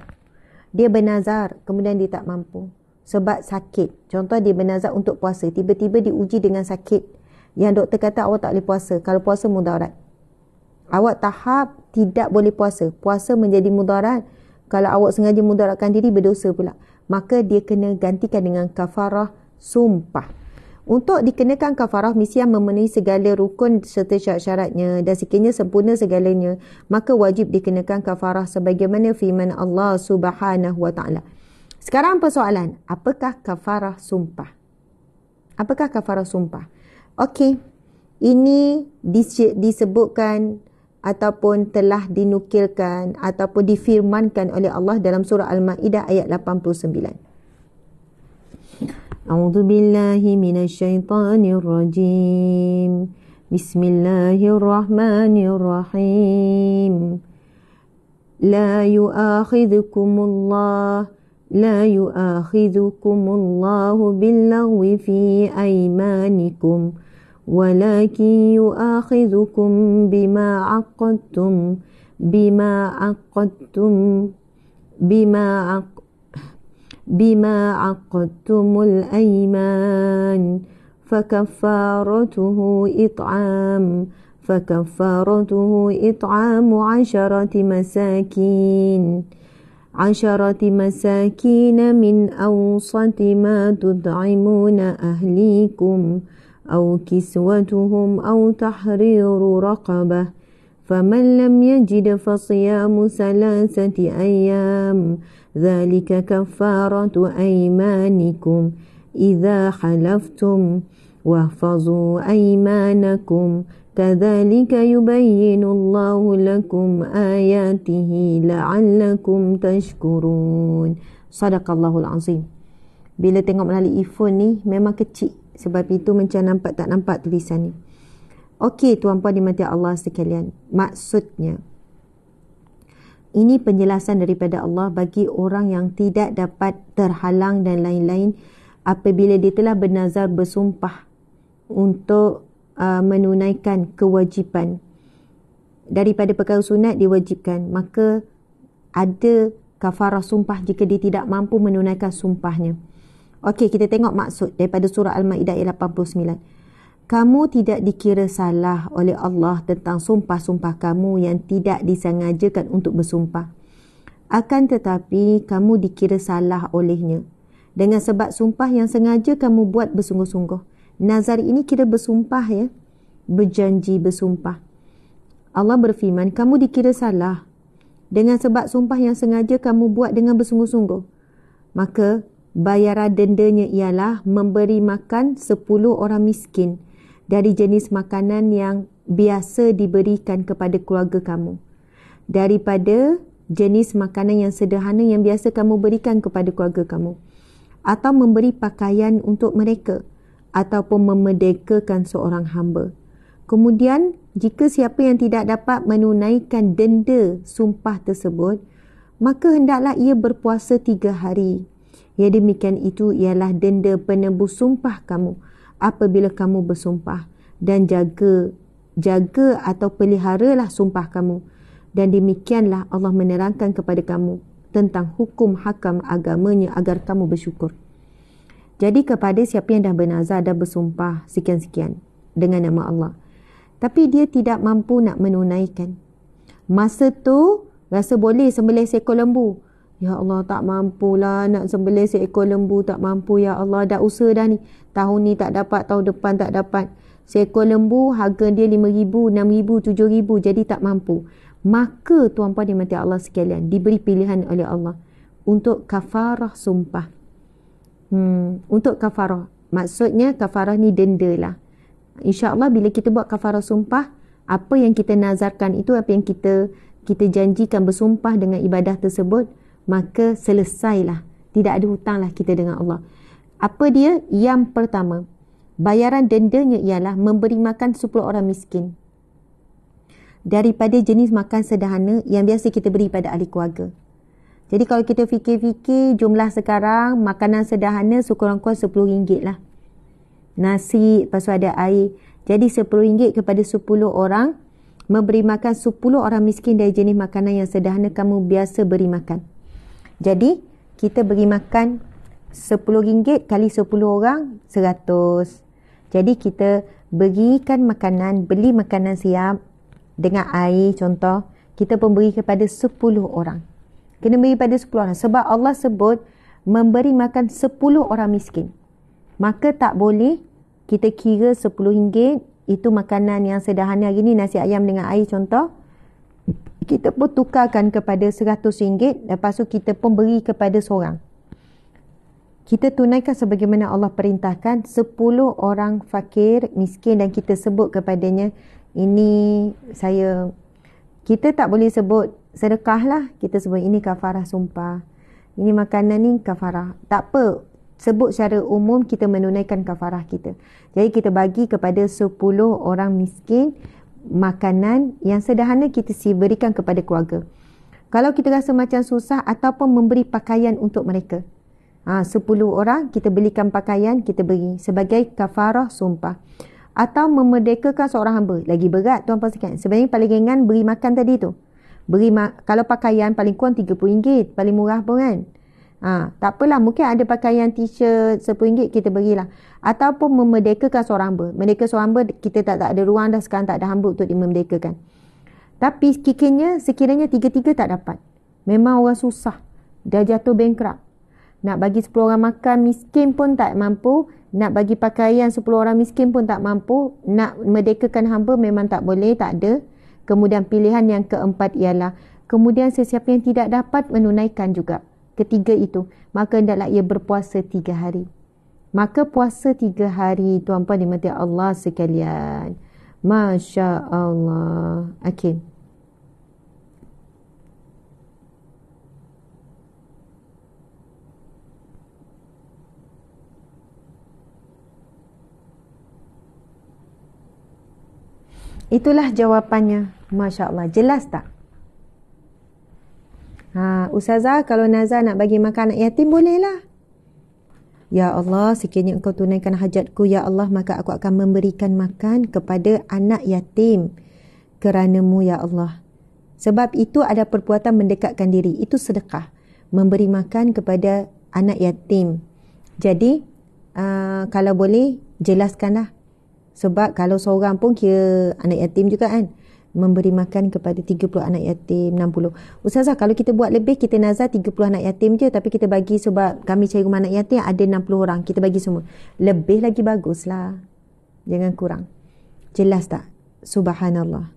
Speaker 1: dia bernazar kemudian dia tak mampu sebab sakit contoh dia bernazar untuk puasa tiba-tiba diuji dengan sakit yang doktor kata awak tak boleh puasa kalau puasa mudarat awak tahap tidak boleh puasa puasa menjadi mudarat kalau awak sengaja mudaratkan diri berdosa pula maka dia kena gantikan dengan kafarah sumpah untuk dikenakan kafarah mesti yang memenuhi segala rukun serta syarat-syaratnya dan sekiranya sempurna segalanya maka wajib dikenakan kafarah sebagaimana firman Allah Subhanahu wa taala. Sekarang persoalan, apakah kafarah sumpah? Apakah kafarah sumpah? Okey. Ini disebutkan ataupun telah dinukilkan ataupun difirmankan oleh Allah dalam surah Al-Maidah ayat 89. أعوذ بالله من الشيطان الرجيم بسم الله الرحمن الرحيم لا يؤاخذكم الله لا يؤاخذكم الله باللغو في أيمانكم ولكن يؤاخذكم بما عقدتم بما عقدتم بما عق بما عقدتم الأيمان فكفارته إطعام فكفارته إطعام عشرة مساكين عشرة مساكين من أوسط ما تطعمون أهليكم أو كسوتهم أو تحرير رقبة فمن لم يجد فصيام ثلاثة أيام ذلك كفارة أيمانكم إذا حلفتم واحفظوا أيمانكم كذلك يبين الله لكم آياته لعلكم تشكرون صدق الله العظيم bila tengok melalui iPhone ni memang kecil Sebab itu macam nampak tak nampak tulisan ni. Okey, tuan puan di mati Allah sekalian. Maksudnya, ini penjelasan daripada Allah bagi orang yang tidak dapat terhalang dan lain-lain apabila dia telah bernazar bersumpah untuk uh, menunaikan kewajipan daripada perkara sunat diwajibkan maka ada kafarah sumpah jika dia tidak mampu menunaikan sumpahnya Okey, kita tengok maksud daripada surah Al-Ma'idah ayat 89. Kamu tidak dikira salah oleh Allah tentang sumpah-sumpah kamu yang tidak disengajakan untuk bersumpah. Akan tetapi, kamu dikira salah olehnya. Dengan sebab sumpah yang sengaja kamu buat bersungguh-sungguh. Nazar ini kira bersumpah ya. Berjanji bersumpah. Allah berfirman, kamu dikira salah. Dengan sebab sumpah yang sengaja kamu buat dengan bersungguh-sungguh. Maka bayaran dendanya ialah memberi makan 10 orang miskin dari jenis makanan yang biasa diberikan kepada keluarga kamu. Daripada jenis makanan yang sederhana yang biasa kamu berikan kepada keluarga kamu. Atau memberi pakaian untuk mereka. Ataupun memerdekakan seorang hamba. Kemudian, jika siapa yang tidak dapat menunaikan denda sumpah tersebut, maka hendaklah ia berpuasa tiga hari Ya demikian itu ialah denda penebus sumpah kamu apabila kamu bersumpah dan jaga jaga atau peliharalah sumpah kamu dan demikianlah Allah menerangkan kepada kamu tentang hukum hakam agamanya agar kamu bersyukur. Jadi kepada siapa yang dah bernazar dan bersumpah sekian-sekian dengan nama Allah. Tapi dia tidak mampu nak menunaikan. Masa tu rasa boleh sembelih seekor lembu. Ya Allah tak mampu lah nak sembelih seekor lembu tak mampu ya Allah dah usaha dah ni. Tahun ni tak dapat, tahun depan tak dapat. Seekor lembu harga dia RM5,000, RM6,000, RM7,000 jadi tak mampu. Maka tuan puan mati Allah sekalian diberi pilihan oleh Allah untuk kafarah sumpah. Hmm, untuk kafarah. Maksudnya kafarah ni denda lah. InsyaAllah bila kita buat kafarah sumpah, apa yang kita nazarkan itu apa yang kita kita janjikan bersumpah dengan ibadah tersebut, maka selesailah tidak ada hutanglah kita dengan Allah apa dia yang pertama bayaran dendanya ialah memberi makan 10 orang miskin daripada jenis makan sederhana yang biasa kita beri pada ahli keluarga jadi kalau kita fikir-fikir jumlah sekarang makanan sederhana sekurang-kurang RM10 lah. Nasi, lepas ada air. Jadi RM10 kepada 10 orang memberi makan 10 orang miskin dari jenis makanan yang sederhana kamu biasa beri makan. Jadi kita beri makan RM10 kali 10 orang 100. Jadi kita berikan makanan, beli makanan siap dengan air contoh, kita pun beri kepada 10 orang. Kena beri kepada 10 orang sebab Allah sebut memberi makan 10 orang miskin. Maka tak boleh kita kira RM10 itu makanan yang sederhana hari ni nasi ayam dengan air contoh kita pun tukarkan kepada RM100 lepas tu kita pun beri kepada seorang. Kita tunaikan sebagaimana Allah perintahkan 10 orang fakir, miskin dan kita sebut kepadanya ini saya kita tak boleh sebut sedekah lah kita sebut ini kafarah sumpah ini makanan ni kafarah tak apa sebut secara umum kita menunaikan kafarah kita jadi kita bagi kepada 10 orang miskin makanan yang sederhana kita si berikan kepada keluarga. Kalau kita rasa macam susah ataupun memberi pakaian untuk mereka. Ha, 10 orang kita belikan pakaian kita beri sebagai kafarah sumpah atau memerdekakan seorang hamba lagi berat tuan pastikan sebenarnya paling ringan beri makan tadi tu beri kalau pakaian paling kurang RM30 paling murah pun kan Ha, tak apalah mungkin ada pakaian t-shirt RM10 kita berilah ataupun memerdekakan seorang hamba merdeka seorang hamba kita tak, tak ada ruang dah sekarang tak ada hamba untuk dimerdekakan tapi kikirnya sekiranya tiga-tiga tak dapat memang orang susah dah jatuh bankrupt nak bagi 10 orang makan miskin pun tak mampu nak bagi pakaian 10 orang miskin pun tak mampu nak merdekakan hamba memang tak boleh tak ada kemudian pilihan yang keempat ialah kemudian sesiapa yang tidak dapat menunaikan juga ketiga itu, maka hendaklah ia berpuasa tiga hari. Maka puasa tiga hari, tuan-puan di mata Allah sekalian. Masya Allah. Okay. Itulah jawapannya. Masya Allah. Jelas tak? Ha, Ustazah kalau Nazar nak bagi makan anak yatim bolehlah. Ya Allah, sekiranya engkau tunaikan hajatku, Ya Allah, maka aku akan memberikan makan kepada anak yatim keranamu, Ya Allah. Sebab itu ada perbuatan mendekatkan diri. Itu sedekah. Memberi makan kepada anak yatim. Jadi, uh, kalau boleh, jelaskanlah. Sebab kalau seorang pun kira anak yatim juga kan memberi makan kepada 30 anak yatim 60. Ustazah kalau kita buat lebih kita nazar 30 anak yatim je tapi kita bagi sebab kami cari rumah anak yatim ada 60 orang kita bagi semua. Lebih lagi baguslah. Jangan kurang. Jelas tak? Subhanallah.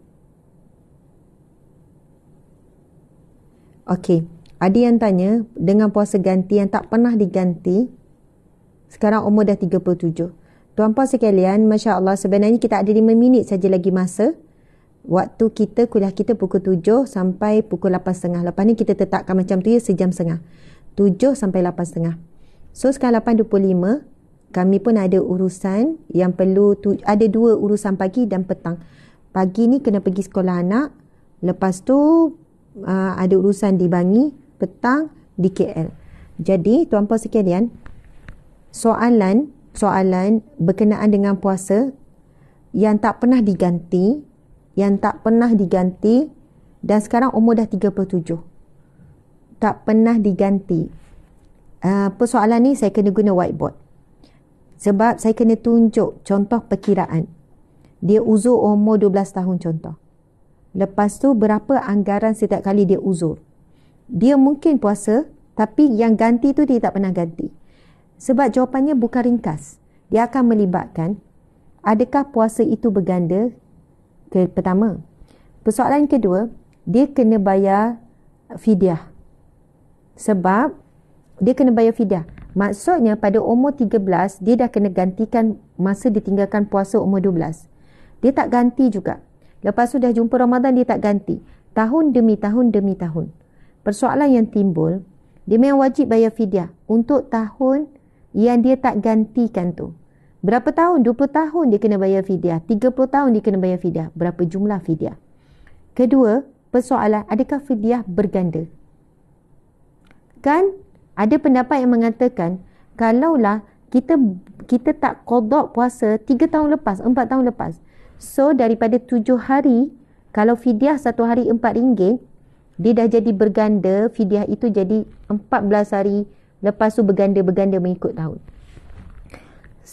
Speaker 1: Okey. Ada yang tanya dengan puasa ganti yang tak pernah diganti sekarang umur dah 37. Tuan puan sekalian, Masya Allah, sebenarnya kita ada 5 minit saja lagi masa waktu kita kuliah kita pukul 7 sampai pukul 8.30. Lepas ni kita tetapkan macam tu ya sejam setengah. 7 sampai 8.30. So sekarang 8.25 kami pun ada urusan yang perlu tu, ada dua urusan pagi dan petang. Pagi ni kena pergi sekolah anak. Lepas tu uh, ada urusan di Bangi, petang di KL. Jadi tuan puan sekalian, soalan soalan berkenaan dengan puasa yang tak pernah diganti yang tak pernah diganti dan sekarang umur dah 37. Tak pernah diganti. Uh, persoalan ni saya kena guna whiteboard. Sebab saya kena tunjuk contoh perkiraan. Dia uzur umur 12 tahun contoh. Lepas tu berapa anggaran setiap kali dia uzur. Dia mungkin puasa tapi yang ganti tu dia tak pernah ganti. Sebab jawapannya bukan ringkas. Dia akan melibatkan adakah puasa itu berganda ke, pertama. Persoalan kedua, dia kena bayar fidyah. Sebab dia kena bayar fidyah. Maksudnya pada umur 13 dia dah kena gantikan masa ditinggalkan puasa umur 12. Dia tak ganti juga. Lepas tu dah jumpa Ramadan dia tak ganti. Tahun demi tahun demi tahun. Persoalan yang timbul, dia memang wajib bayar fidyah untuk tahun yang dia tak gantikan tu. Berapa tahun? 20 tahun dia kena bayar fidyah. 30 tahun dia kena bayar fidyah. Berapa jumlah fidyah? Kedua, persoalan adakah fidyah berganda? Kan ada pendapat yang mengatakan kalaulah kita kita tak kodok puasa 3 tahun lepas, 4 tahun lepas. So daripada 7 hari, kalau fidyah satu hari RM4, dia dah jadi berganda, fidyah itu jadi 14 hari lepas tu berganda-berganda mengikut tahun.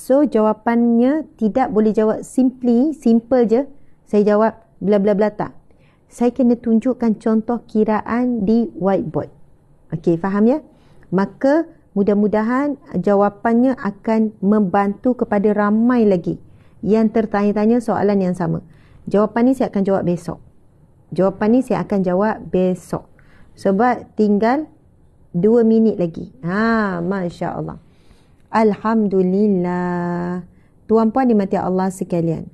Speaker 1: So jawapannya tidak boleh jawab simply, simple je. Saya jawab bla bla bla tak. Saya kena tunjukkan contoh kiraan di whiteboard. Okey, faham ya? Maka mudah-mudahan jawapannya akan membantu kepada ramai lagi yang tertanya-tanya soalan yang sama. Jawapan ni saya akan jawab besok. Jawapan ni saya akan jawab besok. Sebab tinggal 2 minit lagi. Ha, masya-Allah. Alhamdulillah. Tuan-puan di mati Allah sekalian.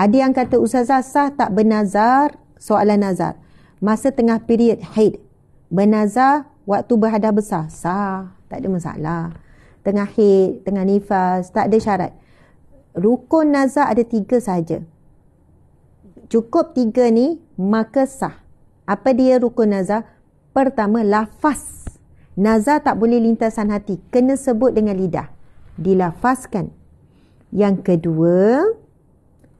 Speaker 1: Ada yang kata Ustazah sah tak bernazar? Soalan nazar. Masa tengah period haid. Bernazar waktu berhadap besar. Sah. Tak ada masalah. Tengah haid, tengah nifas. Tak ada syarat. Rukun nazar ada tiga saja, Cukup tiga ni maka sah. Apa dia rukun nazar? Pertama, lafaz Nazar tak boleh lintasan hati. Kena sebut dengan lidah. Dilafazkan. Yang kedua,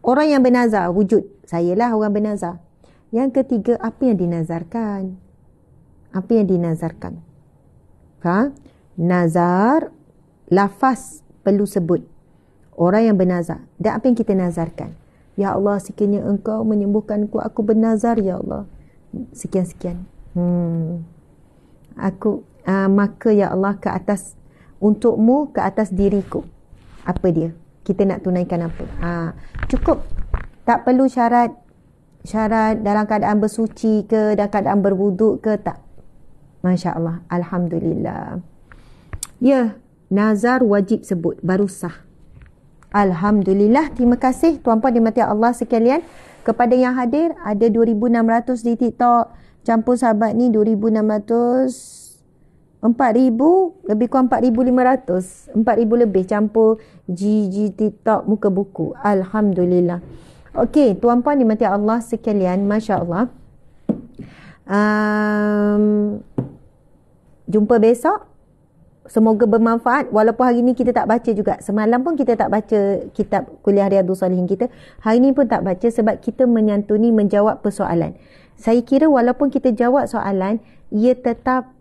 Speaker 1: orang yang bernazar, wujud. Sayalah orang bernazar. Yang ketiga, apa yang dinazarkan? Apa yang dinazarkan? Ha? Nazar, lafaz perlu sebut. Orang yang bernazar. Dan apa yang kita nazarkan? Ya Allah, sekiranya engkau menyembuhkan ku, aku bernazar, Ya Allah. Sekian-sekian. Hmm. Aku uh, maka ya Allah ke atas untukmu ke atas diriku apa dia kita nak tunaikan apa ha, cukup tak perlu syarat syarat dalam keadaan bersuci ke dalam keadaan berwuduk ke tak Masya Allah Alhamdulillah ya yeah, nazar wajib sebut baru sah Alhamdulillah terima kasih tuan puan dimati Allah sekalian kepada yang hadir ada 2600 di TikTok campur sahabat ni 2600 4,000 lebih kurang 4,500 4,000 lebih campur GG TikTok muka buku Alhamdulillah Okey, tuan puan di mati Allah sekalian Masya Allah um, Jumpa besok Semoga bermanfaat Walaupun hari ni kita tak baca juga Semalam pun kita tak baca kitab kuliah Riyadu Salihin kita Hari ni pun tak baca sebab kita menyantuni menjawab persoalan Saya kira walaupun kita jawab soalan Ia tetap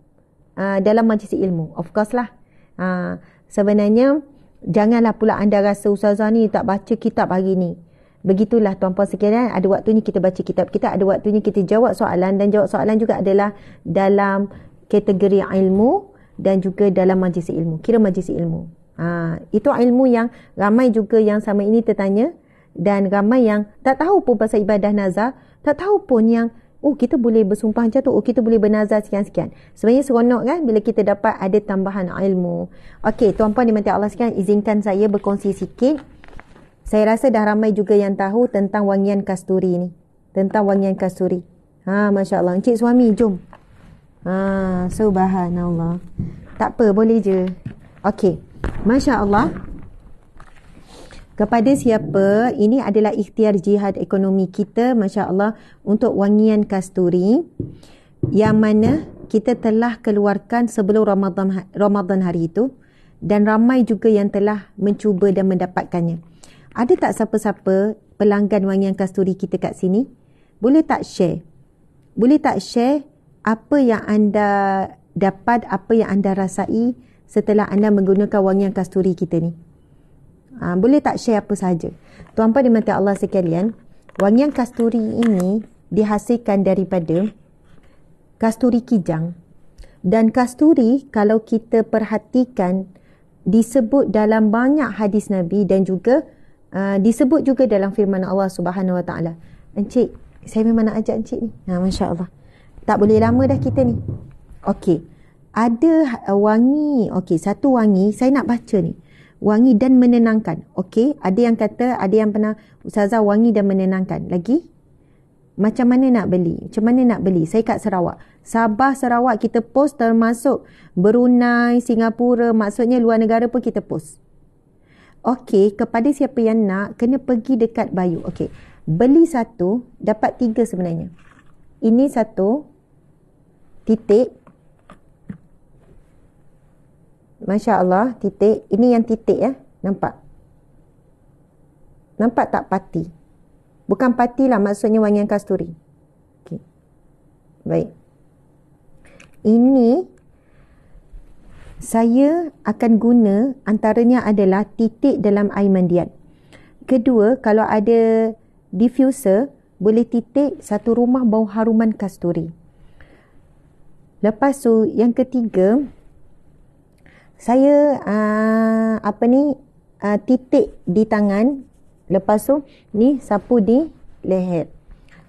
Speaker 1: Ah, dalam majlis ilmu. Of course lah. Uh, sebenarnya, janganlah pula anda rasa Ustazah ni tak baca kitab hari ni. Begitulah tuan-puan sekalian, ada waktunya kita baca kitab kita, ada waktunya kita jawab soalan dan jawab soalan juga adalah dalam kategori ilmu dan juga dalam majlis ilmu. Kira majlis ilmu. Ha, itu ilmu yang ramai juga yang sama ini tertanya dan ramai yang tak tahu pun pasal ibadah nazar, tak tahu pun yang oh kita boleh bersumpah macam tu, oh kita boleh bernazar sekian-sekian. Sebenarnya seronok kan bila kita dapat ada tambahan ilmu. Okey, tuan-puan di mati Allah sekian, izinkan saya berkongsi sikit. Saya rasa dah ramai juga yang tahu tentang wangian kasturi ni. Tentang wangian kasturi. Ha, Masya Allah. Encik suami, jom. Ha, subhanallah. Tak apa, boleh je. Okey. Masya Allah kepada siapa ini adalah ikhtiar jihad ekonomi kita masya-Allah untuk wangian kasturi yang mana kita telah keluarkan sebelum Ramadan ha-, Ramadan hari itu dan ramai juga yang telah mencuba dan mendapatkannya. Ada tak siapa-siapa pelanggan wangian kasturi kita kat sini? Boleh tak share? Boleh tak share apa yang anda dapat, apa yang anda rasai setelah anda menggunakan wangian kasturi kita ni? Ha, boleh tak share apa saja. Tuan Puan dimati Allah sekalian, wangian kasturi ini dihasilkan daripada kasturi kijang. Dan kasturi kalau kita perhatikan disebut dalam banyak hadis Nabi dan juga uh, disebut juga dalam firman Allah Subhanahu Wa Taala. Encik, saya memang nak ajak encik ni. Ha masya-Allah. Tak boleh lama dah kita ni. Okey. Ada ha, wangi. Okey, satu wangi saya nak baca ni wangi dan menenangkan. Okey, ada yang kata, ada yang pernah usaha wangi dan menenangkan. Lagi? Macam mana nak beli? Macam mana nak beli? Saya kat Sarawak. Sabah, Sarawak kita post termasuk Brunei, Singapura, maksudnya luar negara pun kita post. Okey, kepada siapa yang nak, kena pergi dekat bayu. Okey, beli satu, dapat tiga sebenarnya. Ini satu, titik, Masya Allah, titik. Ini yang titik ya. Nampak? Nampak tak pati? Bukan pati lah maksudnya wangian kasturi. Okay. Baik. Ini saya akan guna antaranya adalah titik dalam air mandian. Kedua, kalau ada diffuser, boleh titik satu rumah bau haruman kasturi. Lepas tu, yang ketiga, saya uh, apa ni uh, titik di tangan lepas tu ni sapu di leher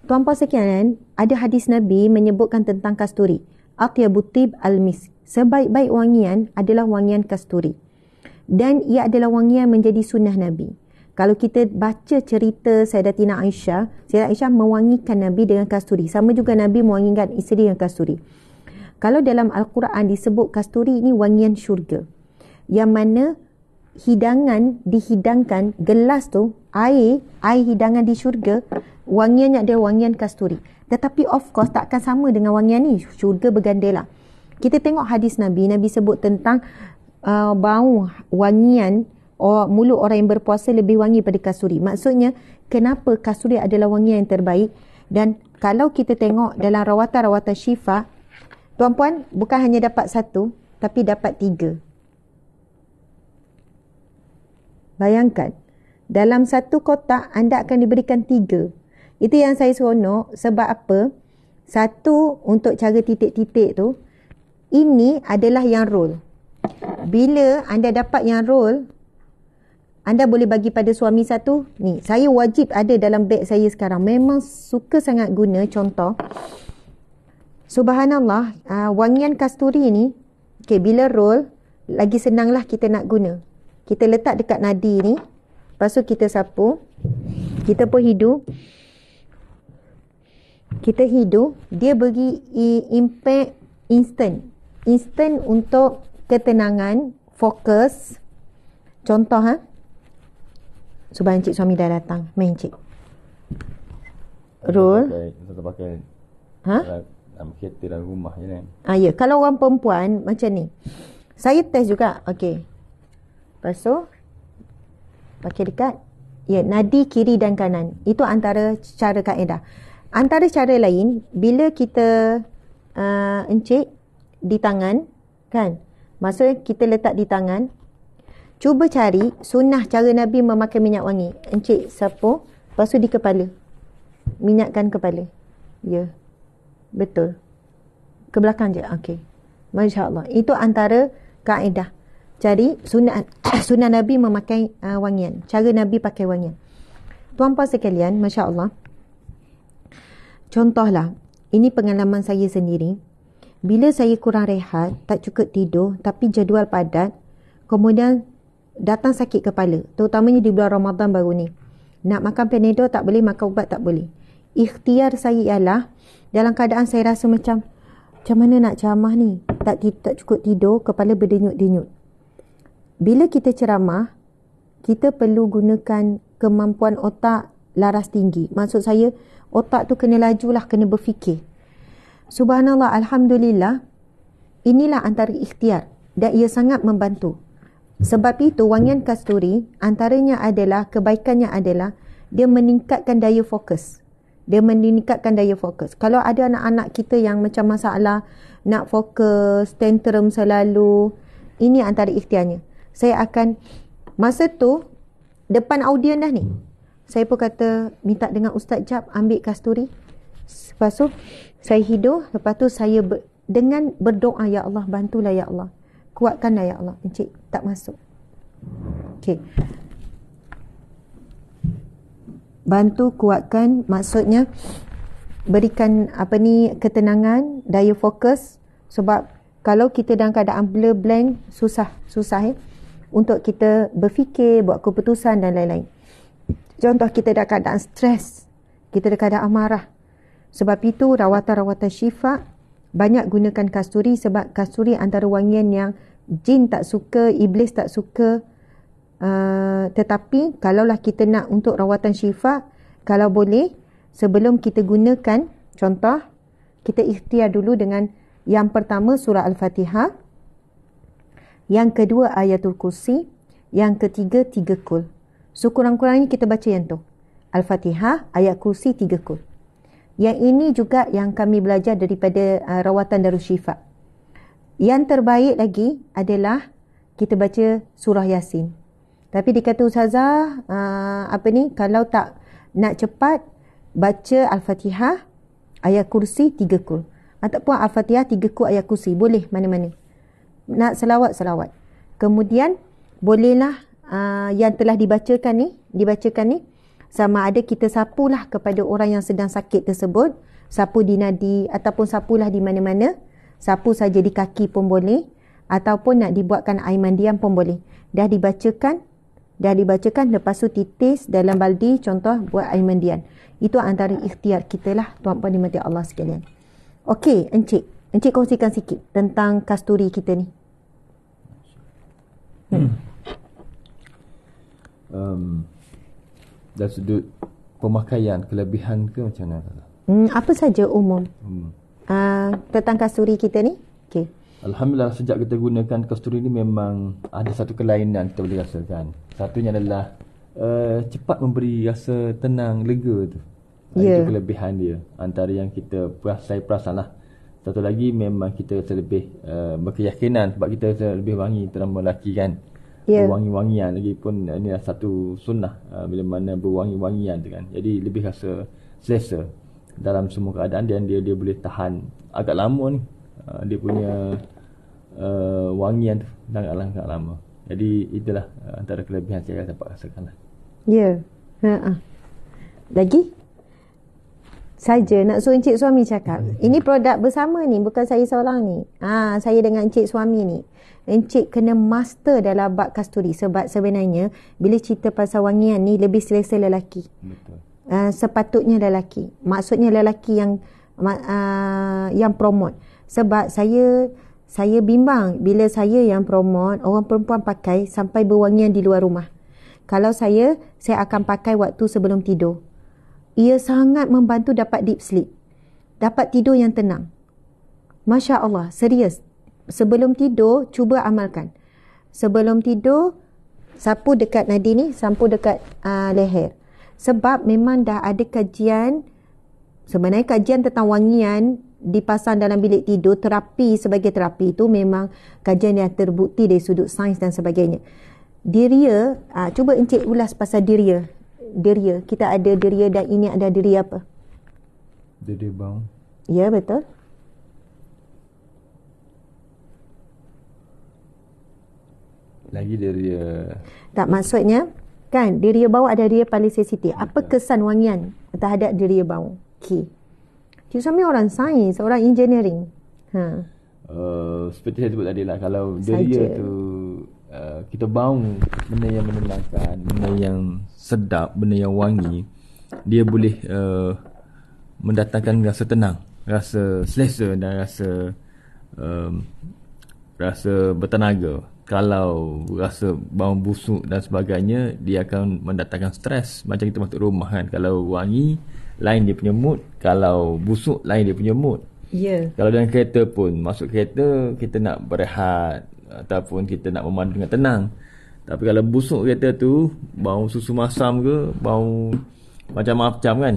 Speaker 1: tuan puan sekalian ada hadis nabi menyebutkan tentang kasturi atyabutib almis sebaik-baik wangian adalah wangian kasturi dan ia adalah wangian menjadi sunnah nabi kalau kita baca cerita Sayyidatina Aisyah, Sayyidatina Aisyah mewangikan Nabi dengan kasturi. Sama juga Nabi mewangikan isteri dengan kasturi kalau dalam Al-Quran disebut kasturi ni wangian syurga yang mana hidangan dihidangkan gelas tu air air hidangan di syurga wangiannya dia wangian kasturi tetapi of course takkan sama dengan wangian ni syurga bergandela kita tengok hadis Nabi Nabi sebut tentang uh, bau wangian Oh, mulut orang yang berpuasa lebih wangi pada kasuri. Maksudnya, kenapa kasuri adalah wangian yang terbaik? Dan kalau kita tengok dalam rawatan-rawatan syifa, Tuan-puan, bukan hanya dapat satu, tapi dapat tiga. Bayangkan, dalam satu kotak anda akan diberikan tiga. Itu yang saya seronok sebab apa? Satu untuk cara titik-titik tu, ini adalah yang roll. Bila anda dapat yang roll, anda boleh bagi pada suami satu. Ni, saya wajib ada dalam beg saya sekarang. Memang suka sangat guna contoh. Subhanallah, uh, wangian kasturi ni, okay, bila roll, lagi senanglah kita nak guna. Kita letak dekat nadi ni, lepas tu kita sapu, kita pun hidu, kita hidu, dia bagi impact instant. Instant untuk ketenangan, fokus. Contoh, ha? Subhan Encik Suami dah datang. Main Encik. Roll.
Speaker 2: Ha? macam kereta dalam rumah je kan.
Speaker 1: Ah, ya. Kalau orang perempuan macam ni. Saya test juga. Okey. Lepas tu. Pakai dekat. Ya, nadi kiri dan kanan. Itu antara cara kaedah. Antara cara lain, bila kita uh, encik di tangan, kan? Masa kita letak di tangan, cuba cari sunnah cara Nabi memakai minyak wangi. Encik, sapu. Lepas tu di kepala. Minyakkan kepala. Ya. Yeah betul ke belakang je okey Masya Allah. Itu antara kaedah. Jadi, sunan, sunan Nabi memakai uh, wangian. Cara Nabi pakai wangian. Tuan puan sekalian, Masya Allah. Contohlah, ini pengalaman saya sendiri. Bila saya kurang rehat, tak cukup tidur, tapi jadual padat, kemudian datang sakit kepala. Terutamanya di bulan Ramadan baru ni. Nak makan penedor tak boleh, makan ubat tak boleh ikhtiar saya ialah dalam keadaan saya rasa macam macam mana nak ceramah ni? Tak tak cukup tidur, kepala berdenyut-denyut. Bila kita ceramah, kita perlu gunakan kemampuan otak laras tinggi. Maksud saya, otak tu kena lajulah, kena berfikir. Subhanallah, Alhamdulillah, inilah antara ikhtiar dan ia sangat membantu. Sebab itu, wangian kasturi antaranya adalah, kebaikannya adalah, dia meningkatkan daya fokus dia meningkatkan daya fokus. Kalau ada anak-anak kita yang macam masalah nak fokus, tantrum selalu, ini antara ikhtiarnya. Saya akan masa tu depan audien dah ni. Saya pun kata minta dengan ustaz Jab ambil kasturi. Lepas tu saya hidup, lepas tu saya ber, dengan berdoa ya Allah bantulah ya Allah. Kuatkanlah ya Allah. Encik tak masuk. Okay bantu kuatkan maksudnya berikan apa ni ketenangan daya fokus sebab kalau kita dalam keadaan blur blank susah susah eh untuk kita berfikir buat keputusan dan lain-lain contoh kita dalam keadaan stres kita dalam keadaan amarah sebab itu rawatan-rawatan syifa banyak gunakan kasturi sebab kasturi antara wangian yang jin tak suka iblis tak suka Eh, tetapi kalaulah kita nak untuk rawatan syifa kalau boleh sebelum kita gunakan contoh kita ikhtiar dulu dengan yang pertama surah al-fatihah yang kedua ayatul kursi yang ketiga tiga kul so kurang-kurangnya kita baca yang tu al-fatihah ayat kursi tiga kul yang ini juga yang kami belajar daripada uh, rawatan darus syifa yang terbaik lagi adalah kita baca surah yasin tapi dikata Ustazah, uh, apa ni, kalau tak nak cepat, baca Al-Fatihah, ayat kursi, tiga kul. Ataupun Al-Fatihah, tiga kul, ayat kursi. Boleh, mana-mana. Nak selawat, selawat. Kemudian, bolehlah uh, yang telah dibacakan ni, dibacakan ni, sama ada kita sapulah kepada orang yang sedang sakit tersebut. Sapu di nadi ataupun sapulah di mana-mana. Sapu saja di kaki pun boleh. Ataupun nak dibuatkan air mandian pun boleh. Dah dibacakan, dah dibacakan lepas tu titis dalam baldi contoh buat air mendian. Itu antara ikhtiar kita lah tuan puan dimati Allah sekalian. Okey, encik. Encik kongsikan sikit tentang kasturi kita ni.
Speaker 2: Hmm. Um, dari sudut pemakaian kelebihan ke macam mana?
Speaker 1: Hmm, apa saja umum? Hmm. Uh, tentang kasturi kita ni? Okey.
Speaker 2: Alhamdulillah sejak kita gunakan kasturi ini memang ada satu kelainan kita boleh rasakan. Satunya adalah uh, cepat memberi rasa tenang, lega tu. Yeah. Itu ya. kelebihan dia antara yang kita perasai perasan lah. Satu lagi memang kita rasa lebih uh, berkeyakinan sebab kita lebih wangi dalam lelaki kan. Yeah. Berwangi-wangian lagi pun ini eh, adalah satu sunnah uh, bila mana berwangi-wangian tu kan. Jadi lebih rasa selesa dalam semua keadaan dan dia, dia, dia boleh tahan agak lama ni. Uh, dia punya uh, eh, wangian tu sangatlah sangat lama. Jadi itulah uh, antara kelebihan saya dapat rasakan lah.
Speaker 1: Ya. Yeah. Ha, ha. Uh-huh. Lagi? Saja nak suruh encik suami cakap. Hmm. Ini produk bersama ni. Bukan saya seorang ni. Ah, ha, saya dengan encik suami ni. Encik kena master dalam bak kasturi. Sebab sebenarnya bila cerita pasal wangian ni lebih selesa lelaki. Betul. Uh, sepatutnya lelaki. Maksudnya lelaki yang uh, yang promote. Sebab saya saya bimbang bila saya yang promote orang perempuan pakai sampai berwangian di luar rumah. Kalau saya, saya akan pakai waktu sebelum tidur. Ia sangat membantu dapat deep sleep. Dapat tidur yang tenang. Masya Allah, serius. Sebelum tidur, cuba amalkan. Sebelum tidur, sapu dekat nadi ni, sapu dekat uh, leher. Sebab memang dah ada kajian, sebenarnya kajian tentang wangian dipasang dalam bilik tidur terapi sebagai terapi itu memang kajian yang terbukti dari sudut sains dan sebagainya. Diria, uh, cuba encik ulas pasal diria. Diria, kita ada diria dan ini ada diria apa?
Speaker 2: Diria bang. Ya, betul. Lagi diria.
Speaker 1: Tak maksudnya kan diria bau ada diria paling sensitif. Apa kesan wangian terhadap diria bau? Okey. Suami orang sains, orang engineering. Ha.
Speaker 2: Uh, seperti saya sebut tadi lah, kalau dia tu uh, kita bau benda yang menenangkan, benda yang sedap, benda yang wangi, dia boleh uh, mendatangkan rasa tenang, rasa selesa dan rasa um, rasa bertenaga. Kalau rasa bau busuk dan sebagainya, dia akan mendatangkan stres. Macam kita masuk rumah kan, kalau wangi, lain dia punya mood kalau busuk lain dia punya mood yeah. kalau dalam kereta pun masuk kereta kita nak berehat ataupun kita nak memandu dengan tenang tapi kalau busuk kereta tu bau susu masam ke bau macam-macam apa kan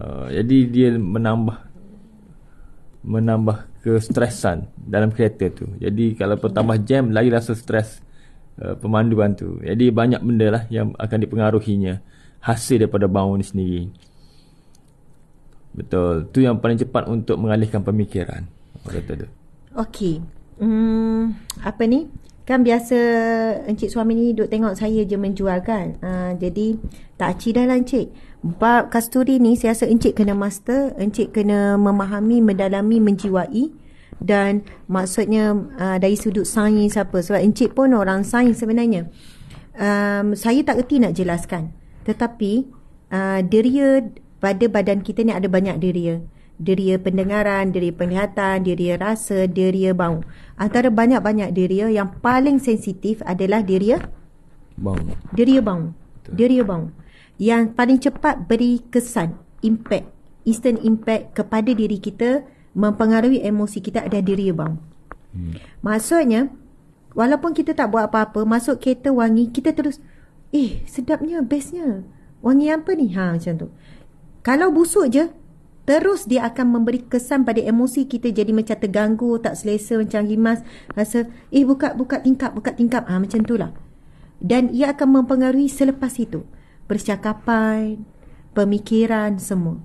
Speaker 2: uh, jadi dia menambah menambah kestresan dalam kereta tu jadi kalau bertambah jam lagi rasa stres uh, pemanduan tu jadi banyak benda lah yang akan dipengaruhinya hasil daripada bau ni sendiri Betul. Tu yang paling cepat untuk mengalihkan pemikiran. Orang kata
Speaker 1: Okey. Hmm, apa ni? Kan biasa encik suami ni duduk tengok saya je menjual kan. Uh, jadi tak aci dah lah encik. Bab kasturi ni saya rasa encik kena master, encik kena memahami, mendalami, menjiwai dan maksudnya uh, dari sudut sains apa sebab encik pun orang sains sebenarnya. Um, saya tak erti nak jelaskan. Tetapi uh, ha, deria pada badan kita ni ada banyak deria. Deria pendengaran, deria penglihatan, deria rasa, deria bau. Antara banyak-banyak deria yang paling sensitif adalah deria bau. Deria bau. Deria bau. Yang paling cepat beri kesan, impact, instant impact kepada diri kita mempengaruhi emosi kita adalah deria bau. Hmm. Maksudnya, walaupun kita tak buat apa-apa, masuk kereta wangi, kita terus, eh sedapnya, bestnya. Wangi apa ni? Ha macam tu. Kalau busuk je, terus dia akan memberi kesan pada emosi kita jadi macam terganggu, tak selesa, macam rimas. Rasa, eh buka, buka tingkap, buka tingkap. Ha, macam tu lah. Dan ia akan mempengaruhi selepas itu. Percakapan, pemikiran, semua.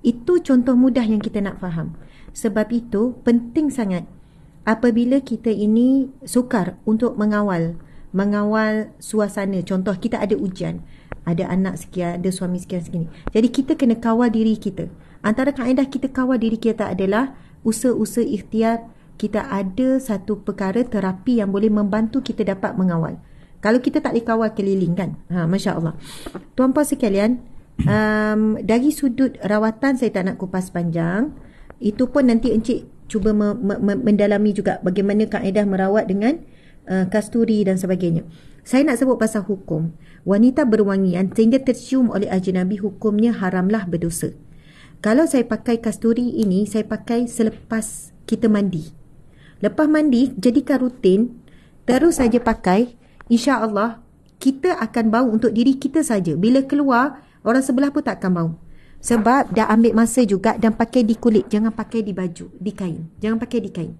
Speaker 1: Itu contoh mudah yang kita nak faham. Sebab itu penting sangat apabila kita ini sukar untuk mengawal mengawal suasana. Contoh kita ada ujian ada anak sekian, ada suami sekian sekian. Jadi kita kena kawal diri kita. Antara kaedah kita kawal diri kita adalah usaha-usaha ikhtiar kita ada satu perkara terapi yang boleh membantu kita dapat mengawal. Kalau kita tak dikawal keliling kan? Ha, Masya Allah. Tuan Puan sekalian, um, dari sudut rawatan saya tak nak kupas panjang. Itu pun nanti Encik cuba me- me- me- mendalami juga bagaimana kaedah merawat dengan uh, kasturi dan sebagainya. Saya nak sebut pasal hukum wanita berwangian sehingga tercium oleh ajnabi hukumnya haramlah berdosa. Kalau saya pakai kasturi ini, saya pakai selepas kita mandi. Lepas mandi, jadikan rutin, terus saja pakai, insya-Allah kita akan bau untuk diri kita saja. Bila keluar, orang sebelah pun tak akan bau. Sebab dah ambil masa juga dan pakai di kulit, jangan pakai di baju, di kain. Jangan pakai di kain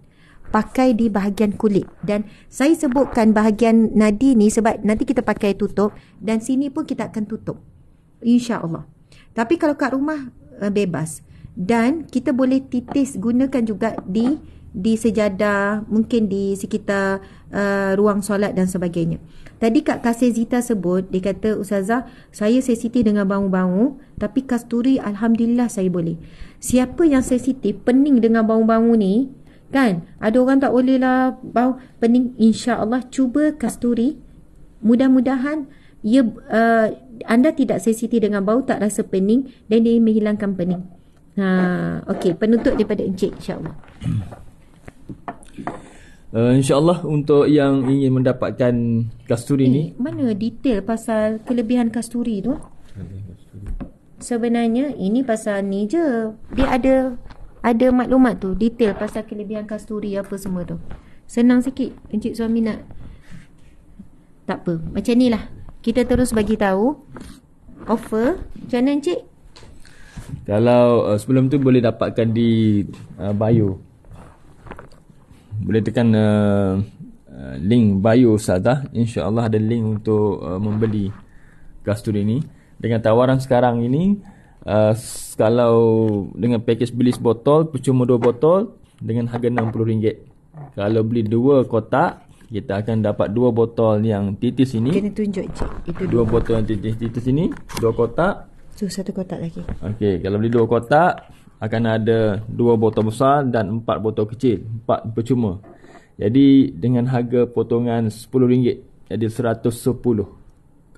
Speaker 1: pakai di bahagian kulit dan saya sebutkan bahagian nadi ni sebab nanti kita pakai tutup dan sini pun kita akan tutup insya Allah. tapi kalau kat rumah eh, bebas dan kita boleh titis gunakan juga di di sejadah mungkin di sekitar uh, ruang solat dan sebagainya tadi kak kasih zita sebut dia kata ustazah saya sensitif dengan bau-bau tapi kasturi alhamdulillah saya boleh siapa yang sensitif pening dengan bau-bau ni Kan? Ada orang tak boleh lah bau pening. Insya Allah cuba kasturi. Mudah-mudahan ia, uh, anda tidak sensitif dengan bau tak rasa pening dan dia menghilangkan pening. Ha, Okey, penutup daripada Encik insyaAllah.
Speaker 2: Uh, InsyaAllah untuk yang ingin mendapatkan kasturi eh, ni.
Speaker 1: Mana detail pasal kelebihan kasturi tu? Sebenarnya ini pasal ni je. Dia ada ada maklumat tu detail pasal kelebihan kasturi apa semua tu senang sikit encik suami nak tak apa macam ni lah kita terus bagi tahu offer macam mana encik
Speaker 2: kalau uh, sebelum tu boleh dapatkan di uh, bio boleh tekan uh, uh link bio Ustazah insyaAllah ada link untuk uh, membeli kasturi ni dengan tawaran sekarang ini uh, kalau dengan package beli botol percuma dua botol dengan harga RM60. Kalau beli dua kotak kita akan dapat dua botol yang titis ini. Kena tunjuk cik. Itu dua, dua botol yang titis titis ini, dua kotak.
Speaker 1: So satu kotak lagi.
Speaker 2: Okey, kalau beli dua kotak akan ada dua botol besar dan empat botol kecil, empat percuma. Jadi dengan harga potongan RM10 jadi 110.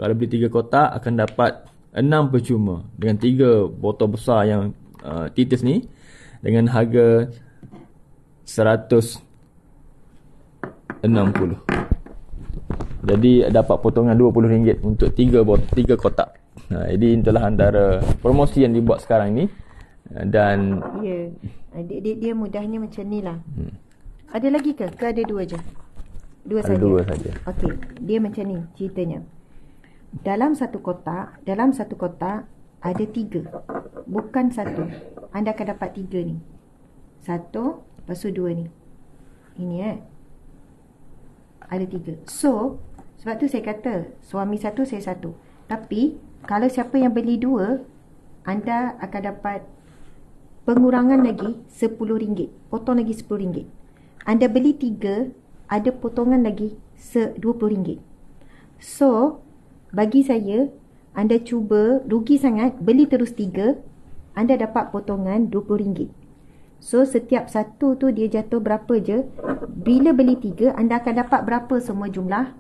Speaker 2: Kalau beli tiga kotak akan dapat enam percuma dengan tiga botol besar yang uh, titis ni dengan harga seratus enam puluh. Jadi dapat potongan dua puluh ringgit untuk tiga botol tiga kotak. Nah, uh, jadi itulah antara promosi yang dibuat sekarang ni uh, dan
Speaker 1: ya ah, dia, dia dia mudahnya macam nilah. Hmm. Ada lagi ke? Ke ada dua je. Dua saja. Dua saja. Okey, dia macam ni ceritanya dalam satu kotak, dalam satu kotak ada tiga. Bukan satu. Anda akan dapat tiga ni. Satu, lepas tu dua ni. Ini eh. Ada tiga. So, sebab tu saya kata suami satu, saya satu. Tapi, kalau siapa yang beli dua, anda akan dapat pengurangan lagi sepuluh ringgit, Potong lagi sepuluh ringgit. Anda beli tiga, ada potongan lagi rm ringgit. So, bagi saya, anda cuba rugi sangat, beli terus tiga, anda dapat potongan RM20. So, setiap satu tu dia jatuh berapa je. Bila beli tiga, anda akan dapat berapa semua jumlah?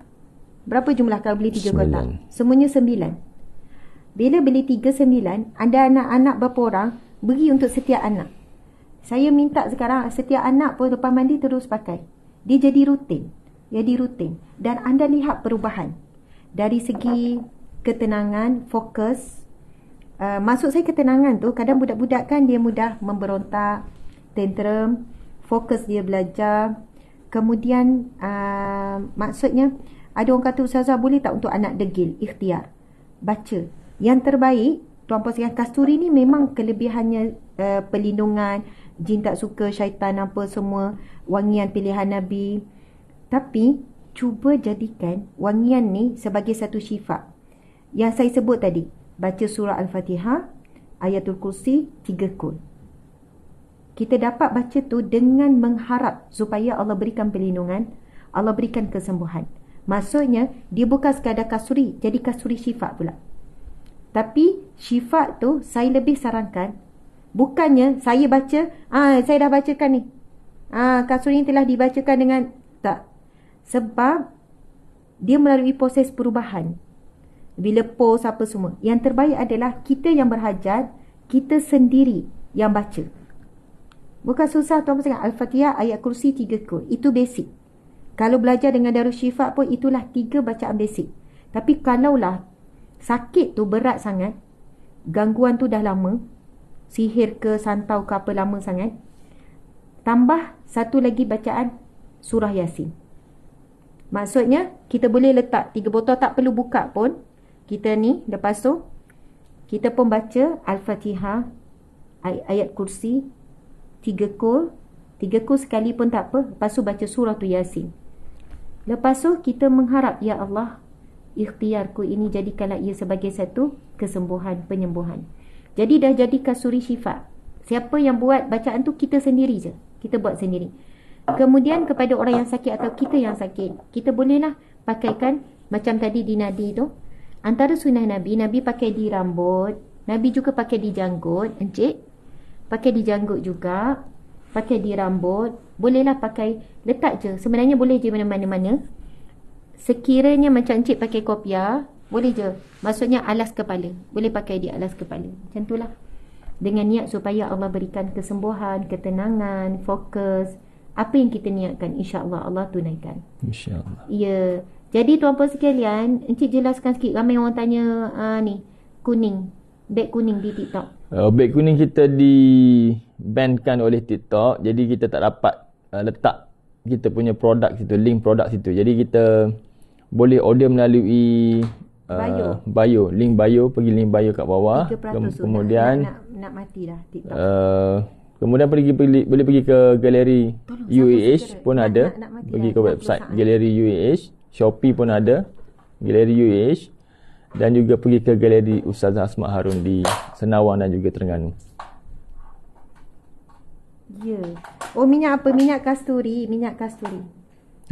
Speaker 1: Berapa jumlah kalau beli tiga kotak? Semuanya sembilan. Bila beli tiga sembilan, anda anak-anak berapa orang, beri untuk setiap anak. Saya minta sekarang setiap anak pun lepas mandi terus pakai. Dia jadi rutin. Jadi rutin. Dan anda lihat perubahan dari segi ketenangan fokus uh, maksud saya ketenangan tu kadang budak-budak kan dia mudah memberontak tantrum fokus dia belajar kemudian uh, maksudnya ada orang kata ustazah boleh tak untuk anak degil ikhtiar baca yang terbaik tuan puan sekalian kasturi ni memang kelebihannya uh, perlindungan jin tak suka syaitan apa semua wangian pilihan nabi tapi cuba jadikan wangian ni sebagai satu sifat. Yang saya sebut tadi, baca surah Al-Fatihah, ayatul kursi, tiga kul. Kita dapat baca tu dengan mengharap supaya Allah berikan perlindungan, Allah berikan kesembuhan. Maksudnya, dia bukan sekadar kasuri, jadi kasuri sifat pula. Tapi sifat tu saya lebih sarankan bukannya saya baca ah saya dah bacakan ni. Ah kasuri telah dibacakan dengan tak sebab dia melalui proses perubahan. Bila post apa semua. Yang terbaik adalah kita yang berhajat, kita sendiri yang baca. Bukan susah tuan-tuan cakap Al-Fatihah ayat kursi tiga kul. Itu basic. Kalau belajar dengan Darul Syifat pun itulah tiga bacaan basic. Tapi kalaulah sakit tu berat sangat, gangguan tu dah lama, sihir ke santau ke apa lama sangat, tambah satu lagi bacaan surah Yasin. Maksudnya kita boleh letak tiga botol tak perlu buka pun. Kita ni lepas tu kita pun baca Al-Fatihah ay- ayat kursi tiga kul. Tiga kul sekali pun tak apa. Lepas tu baca surah tu Yasin. Lepas tu kita mengharap Ya Allah ikhtiarku ini jadikanlah ia sebagai satu kesembuhan, penyembuhan. Jadi dah jadi kasuri syifa. Siapa yang buat bacaan tu kita sendiri je. Kita buat sendiri. Kemudian kepada orang yang sakit atau kita yang sakit, kita bolehlah pakaikan macam tadi di nadi tu. Antara sunnah Nabi, Nabi pakai di rambut, Nabi juga pakai di janggut, encik. Pakai di janggut juga, pakai di rambut, bolehlah pakai letak je. Sebenarnya boleh je mana-mana-mana. Sekiranya macam encik pakai kopiah, boleh je. Maksudnya alas kepala. Boleh pakai di alas kepala. Macam itulah. Dengan niat supaya Allah berikan kesembuhan, ketenangan, fokus. Fokus apa yang kita niatkan insya-Allah Allah tunaikan.
Speaker 2: Insya-Allah.
Speaker 1: Ya. Jadi tuan-puan sekalian, encik jelaskan sikit ramai orang tanya uh, ni kuning, beg kuning di TikTok.
Speaker 2: Uh, beg kuning kita di bankan oleh TikTok. Jadi kita tak dapat uh, letak kita punya produk situ, link produk situ. Jadi kita boleh order melalui uh, bio. bio, link bio, pergi link bio kat bawah. kemudian sudah. Nak,
Speaker 1: nak matilah TikTok.
Speaker 2: Uh, Kemudian pergi, pergi boleh pergi ke galeri UAH pun nak, ada. pergi lah ke website lah. galeri UAH, Shopee pun ada. Galeri UAH dan juga pergi ke galeri Ustazah Asma Harun di Senawang dan juga Terengganu.
Speaker 1: Ya. Oh minyak apa? Minyak kasturi, minyak kasturi.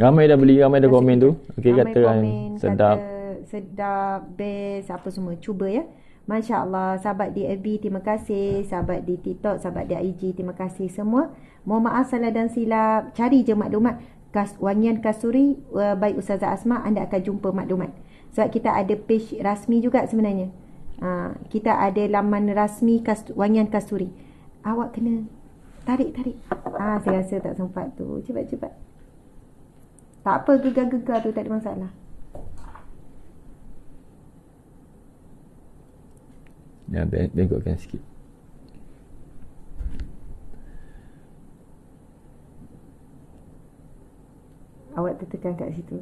Speaker 2: Ramai dah beli, ramai dah komen tu. Okey kata komen, sedap. Kata
Speaker 1: sedap, best, apa semua. Cuba ya. Masya Allah, sahabat di FB, terima kasih. Sahabat di TikTok, sahabat di IG, terima kasih semua. Mohon maaf salah dan silap. Cari je maklumat. Kas, wangian kasuri, uh, eh, baik Ustazah Asma, anda akan jumpa maklumat. Sebab kita ada page rasmi juga sebenarnya. Uh, kita ada laman rasmi kas, wangian kasuri. Awak kena tarik, tarik. Ah, saya rasa tak sempat tu. Cepat, cepat. Tak apa, gegar-gegar tu tak ada masalah.
Speaker 2: Ya, bengkokkan sikit.
Speaker 1: Awak tertekan kat situ.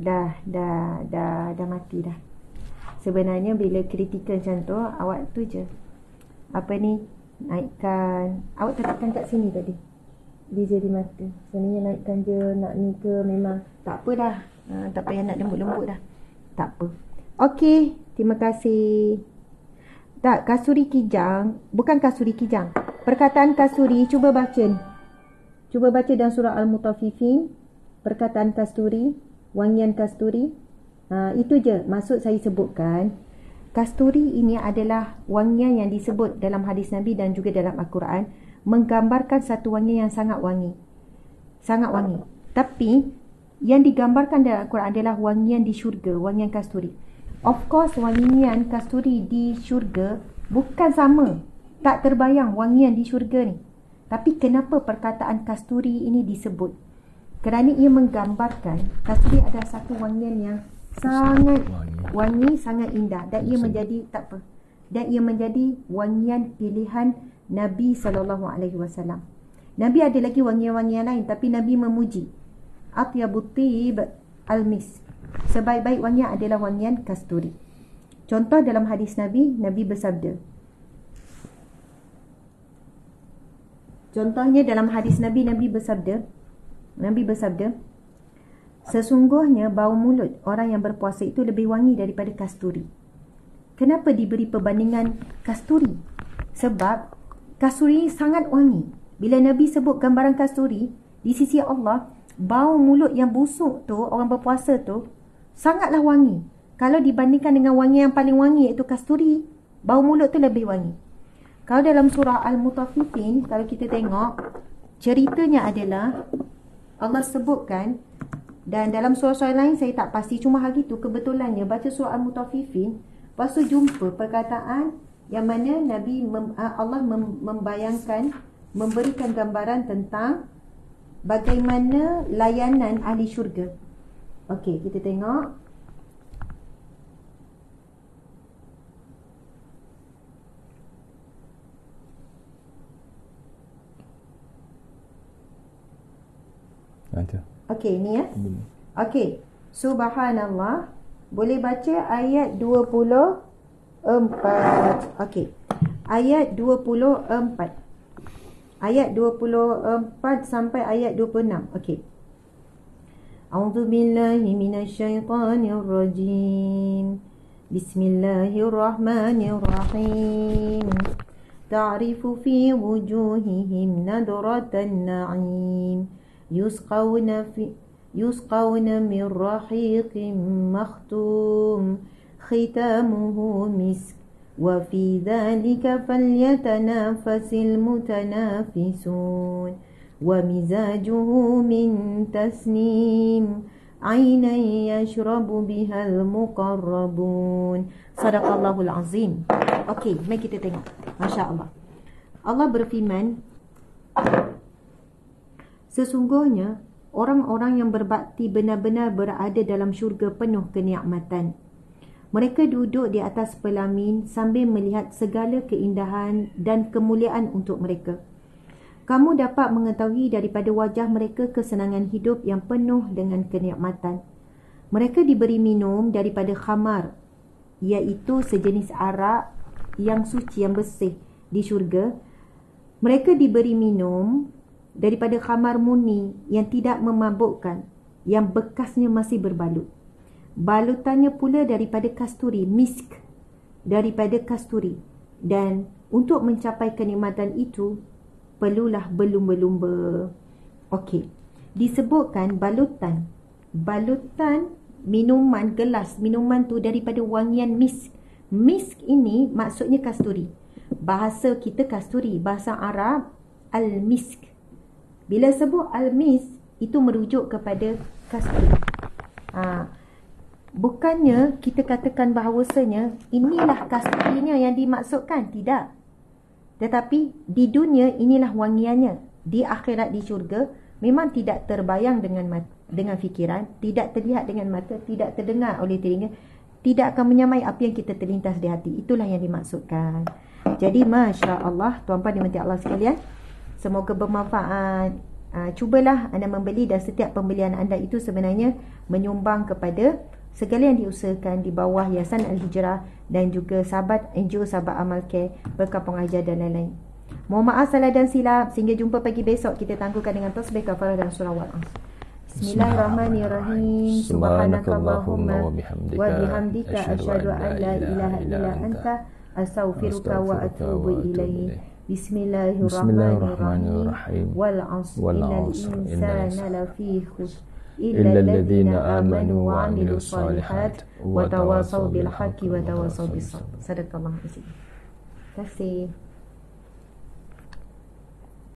Speaker 1: Dah, dah, dah, dah mati dah. Sebenarnya bila kritikan macam tu, awak tu je. Apa ni, naikkan. Awak tertekan kat sini tadi. Dia jadi mata. Sebenarnya naikkan je, nak ni ke memang. Tak apalah. Uh, ha, tak payah nak lembut-lembut dah. Tak apa. Okey, terima kasih. Tak, kasuri kijang. Bukan kasuri kijang. Perkataan kasuri, cuba baca. Cuba baca dalam surah Al-Mutafifin. Perkataan kasuri, wangian kasuri. Ha, itu je maksud saya sebutkan. Kasturi ini adalah wangian yang disebut dalam hadis Nabi dan juga dalam Al-Quran. Menggambarkan satu wangian yang sangat wangi. Sangat wangi. Tapi, yang digambarkan dalam Al-Quran adalah wangian di syurga, wangian kasturi. Of course, wangian kasturi di syurga bukan sama. Tak terbayang wangian di syurga ni. Tapi kenapa perkataan kasturi ini disebut? Kerana ia menggambarkan kasturi adalah satu wangian yang sangat wangi, sangat indah dan ia menjadi tak apa. Dan ia menjadi wangian pilihan Nabi sallallahu alaihi wasallam. Nabi ada lagi wangian-wangian lain tapi Nabi memuji atyabutib al-misk Sebaik-baik wangian adalah wangian kasturi. Contoh dalam hadis Nabi, Nabi bersabda. Contohnya dalam hadis Nabi, Nabi bersabda. Nabi bersabda. Sesungguhnya bau mulut orang yang berpuasa itu lebih wangi daripada kasturi. Kenapa diberi perbandingan kasturi? Sebab kasturi sangat wangi. Bila Nabi sebut gambaran kasturi, di sisi Allah bau mulut yang busuk tu orang berpuasa tu sangatlah wangi kalau dibandingkan dengan wangi yang paling wangi iaitu kasturi bau mulut tu lebih wangi kalau dalam surah Al-Mutafifin kalau kita tengok ceritanya adalah Allah sebutkan dan dalam surah-surah lain saya tak pasti cuma hari tu kebetulannya baca surah Al-Mutafifin lepas tu jumpa perkataan yang mana Nabi Allah membayangkan memberikan gambaran tentang bagaimana layanan ahli syurga. Okey, kita tengok. Baca. Okey, ni ya. Okey. Subhanallah. Boleh baca ayat 24. Okey. Ayat 24 ayat 24 sampai ayat 26. Okey. A'udzu billahi minasyaitonir rajim. Bismillahirrahmanirrahim. Ta'rifu fi wujuhihim nadratan na'im. Yusqawna fi يسقون من رحيق مختوم ختامه مسك وفي ذلك فليتنافس المتنافسون ومزاجه من تسنيم عينا يشرب بها المقربون صدق الله العظيم اوكي ما كده تنك ما شاء الله الله برفيمان Sesungguhnya, orang-orang yang berbakti benar-benar berada dalam syurga penuh kenikmatan mereka duduk di atas pelamin sambil melihat segala keindahan dan kemuliaan untuk mereka. Kamu dapat mengetahui daripada wajah mereka kesenangan hidup yang penuh dengan kenikmatan. Mereka diberi minum daripada khamar, iaitu sejenis arak yang suci yang bersih di syurga. Mereka diberi minum daripada khamar muni yang tidak memabukkan, yang bekasnya masih berbalut balutannya pula daripada kasturi misk daripada kasturi dan untuk mencapai kenikmatan itu perlulah berlumba-lumba okey disebutkan balutan balutan minuman gelas minuman tu daripada wangian misk misk ini maksudnya kasturi bahasa kita kasturi bahasa Arab al misk bila sebut al misk itu merujuk kepada kasturi ah Bukannya kita katakan bahawasanya inilah kastinya yang dimaksudkan. Tidak. Tetapi di dunia inilah wangiannya. Di akhirat di syurga memang tidak terbayang dengan mata, dengan fikiran, tidak terlihat dengan mata, tidak terdengar oleh telinga. Tidak akan menyamai apa yang kita terlintas di hati. Itulah yang dimaksudkan. Jadi Masya Allah, Tuan Puan dan Allah sekalian. Semoga bermanfaat. Uh, cubalah anda membeli dan setiap pembelian anda itu sebenarnya menyumbang kepada Segala yang diusahakan di bawah Yayasan Al-Hijrah dan juga sahabat NGO Sahabat Amal Care, Berkampung Ajar dan lain-lain. Mohon maaf salah dan silap. Sehingga jumpa pagi besok. Kita tangguhkan dengan tasbih kafarah dan surah wal'ah. Bismillahirrahmanirrahim. Subhanakallahumma wa bihamdika asyhadu an la ilaha illa anta astaghfiruka wa atubu ilaik. Bismillahirrahmanirrahim. Wal 'asr. Innal insana lafii khusr. إلا الذين
Speaker 2: آمنوا وعملوا الصالحات وتواصوا
Speaker 1: بالحق وتواصوا بالصبر صدق الله العظيم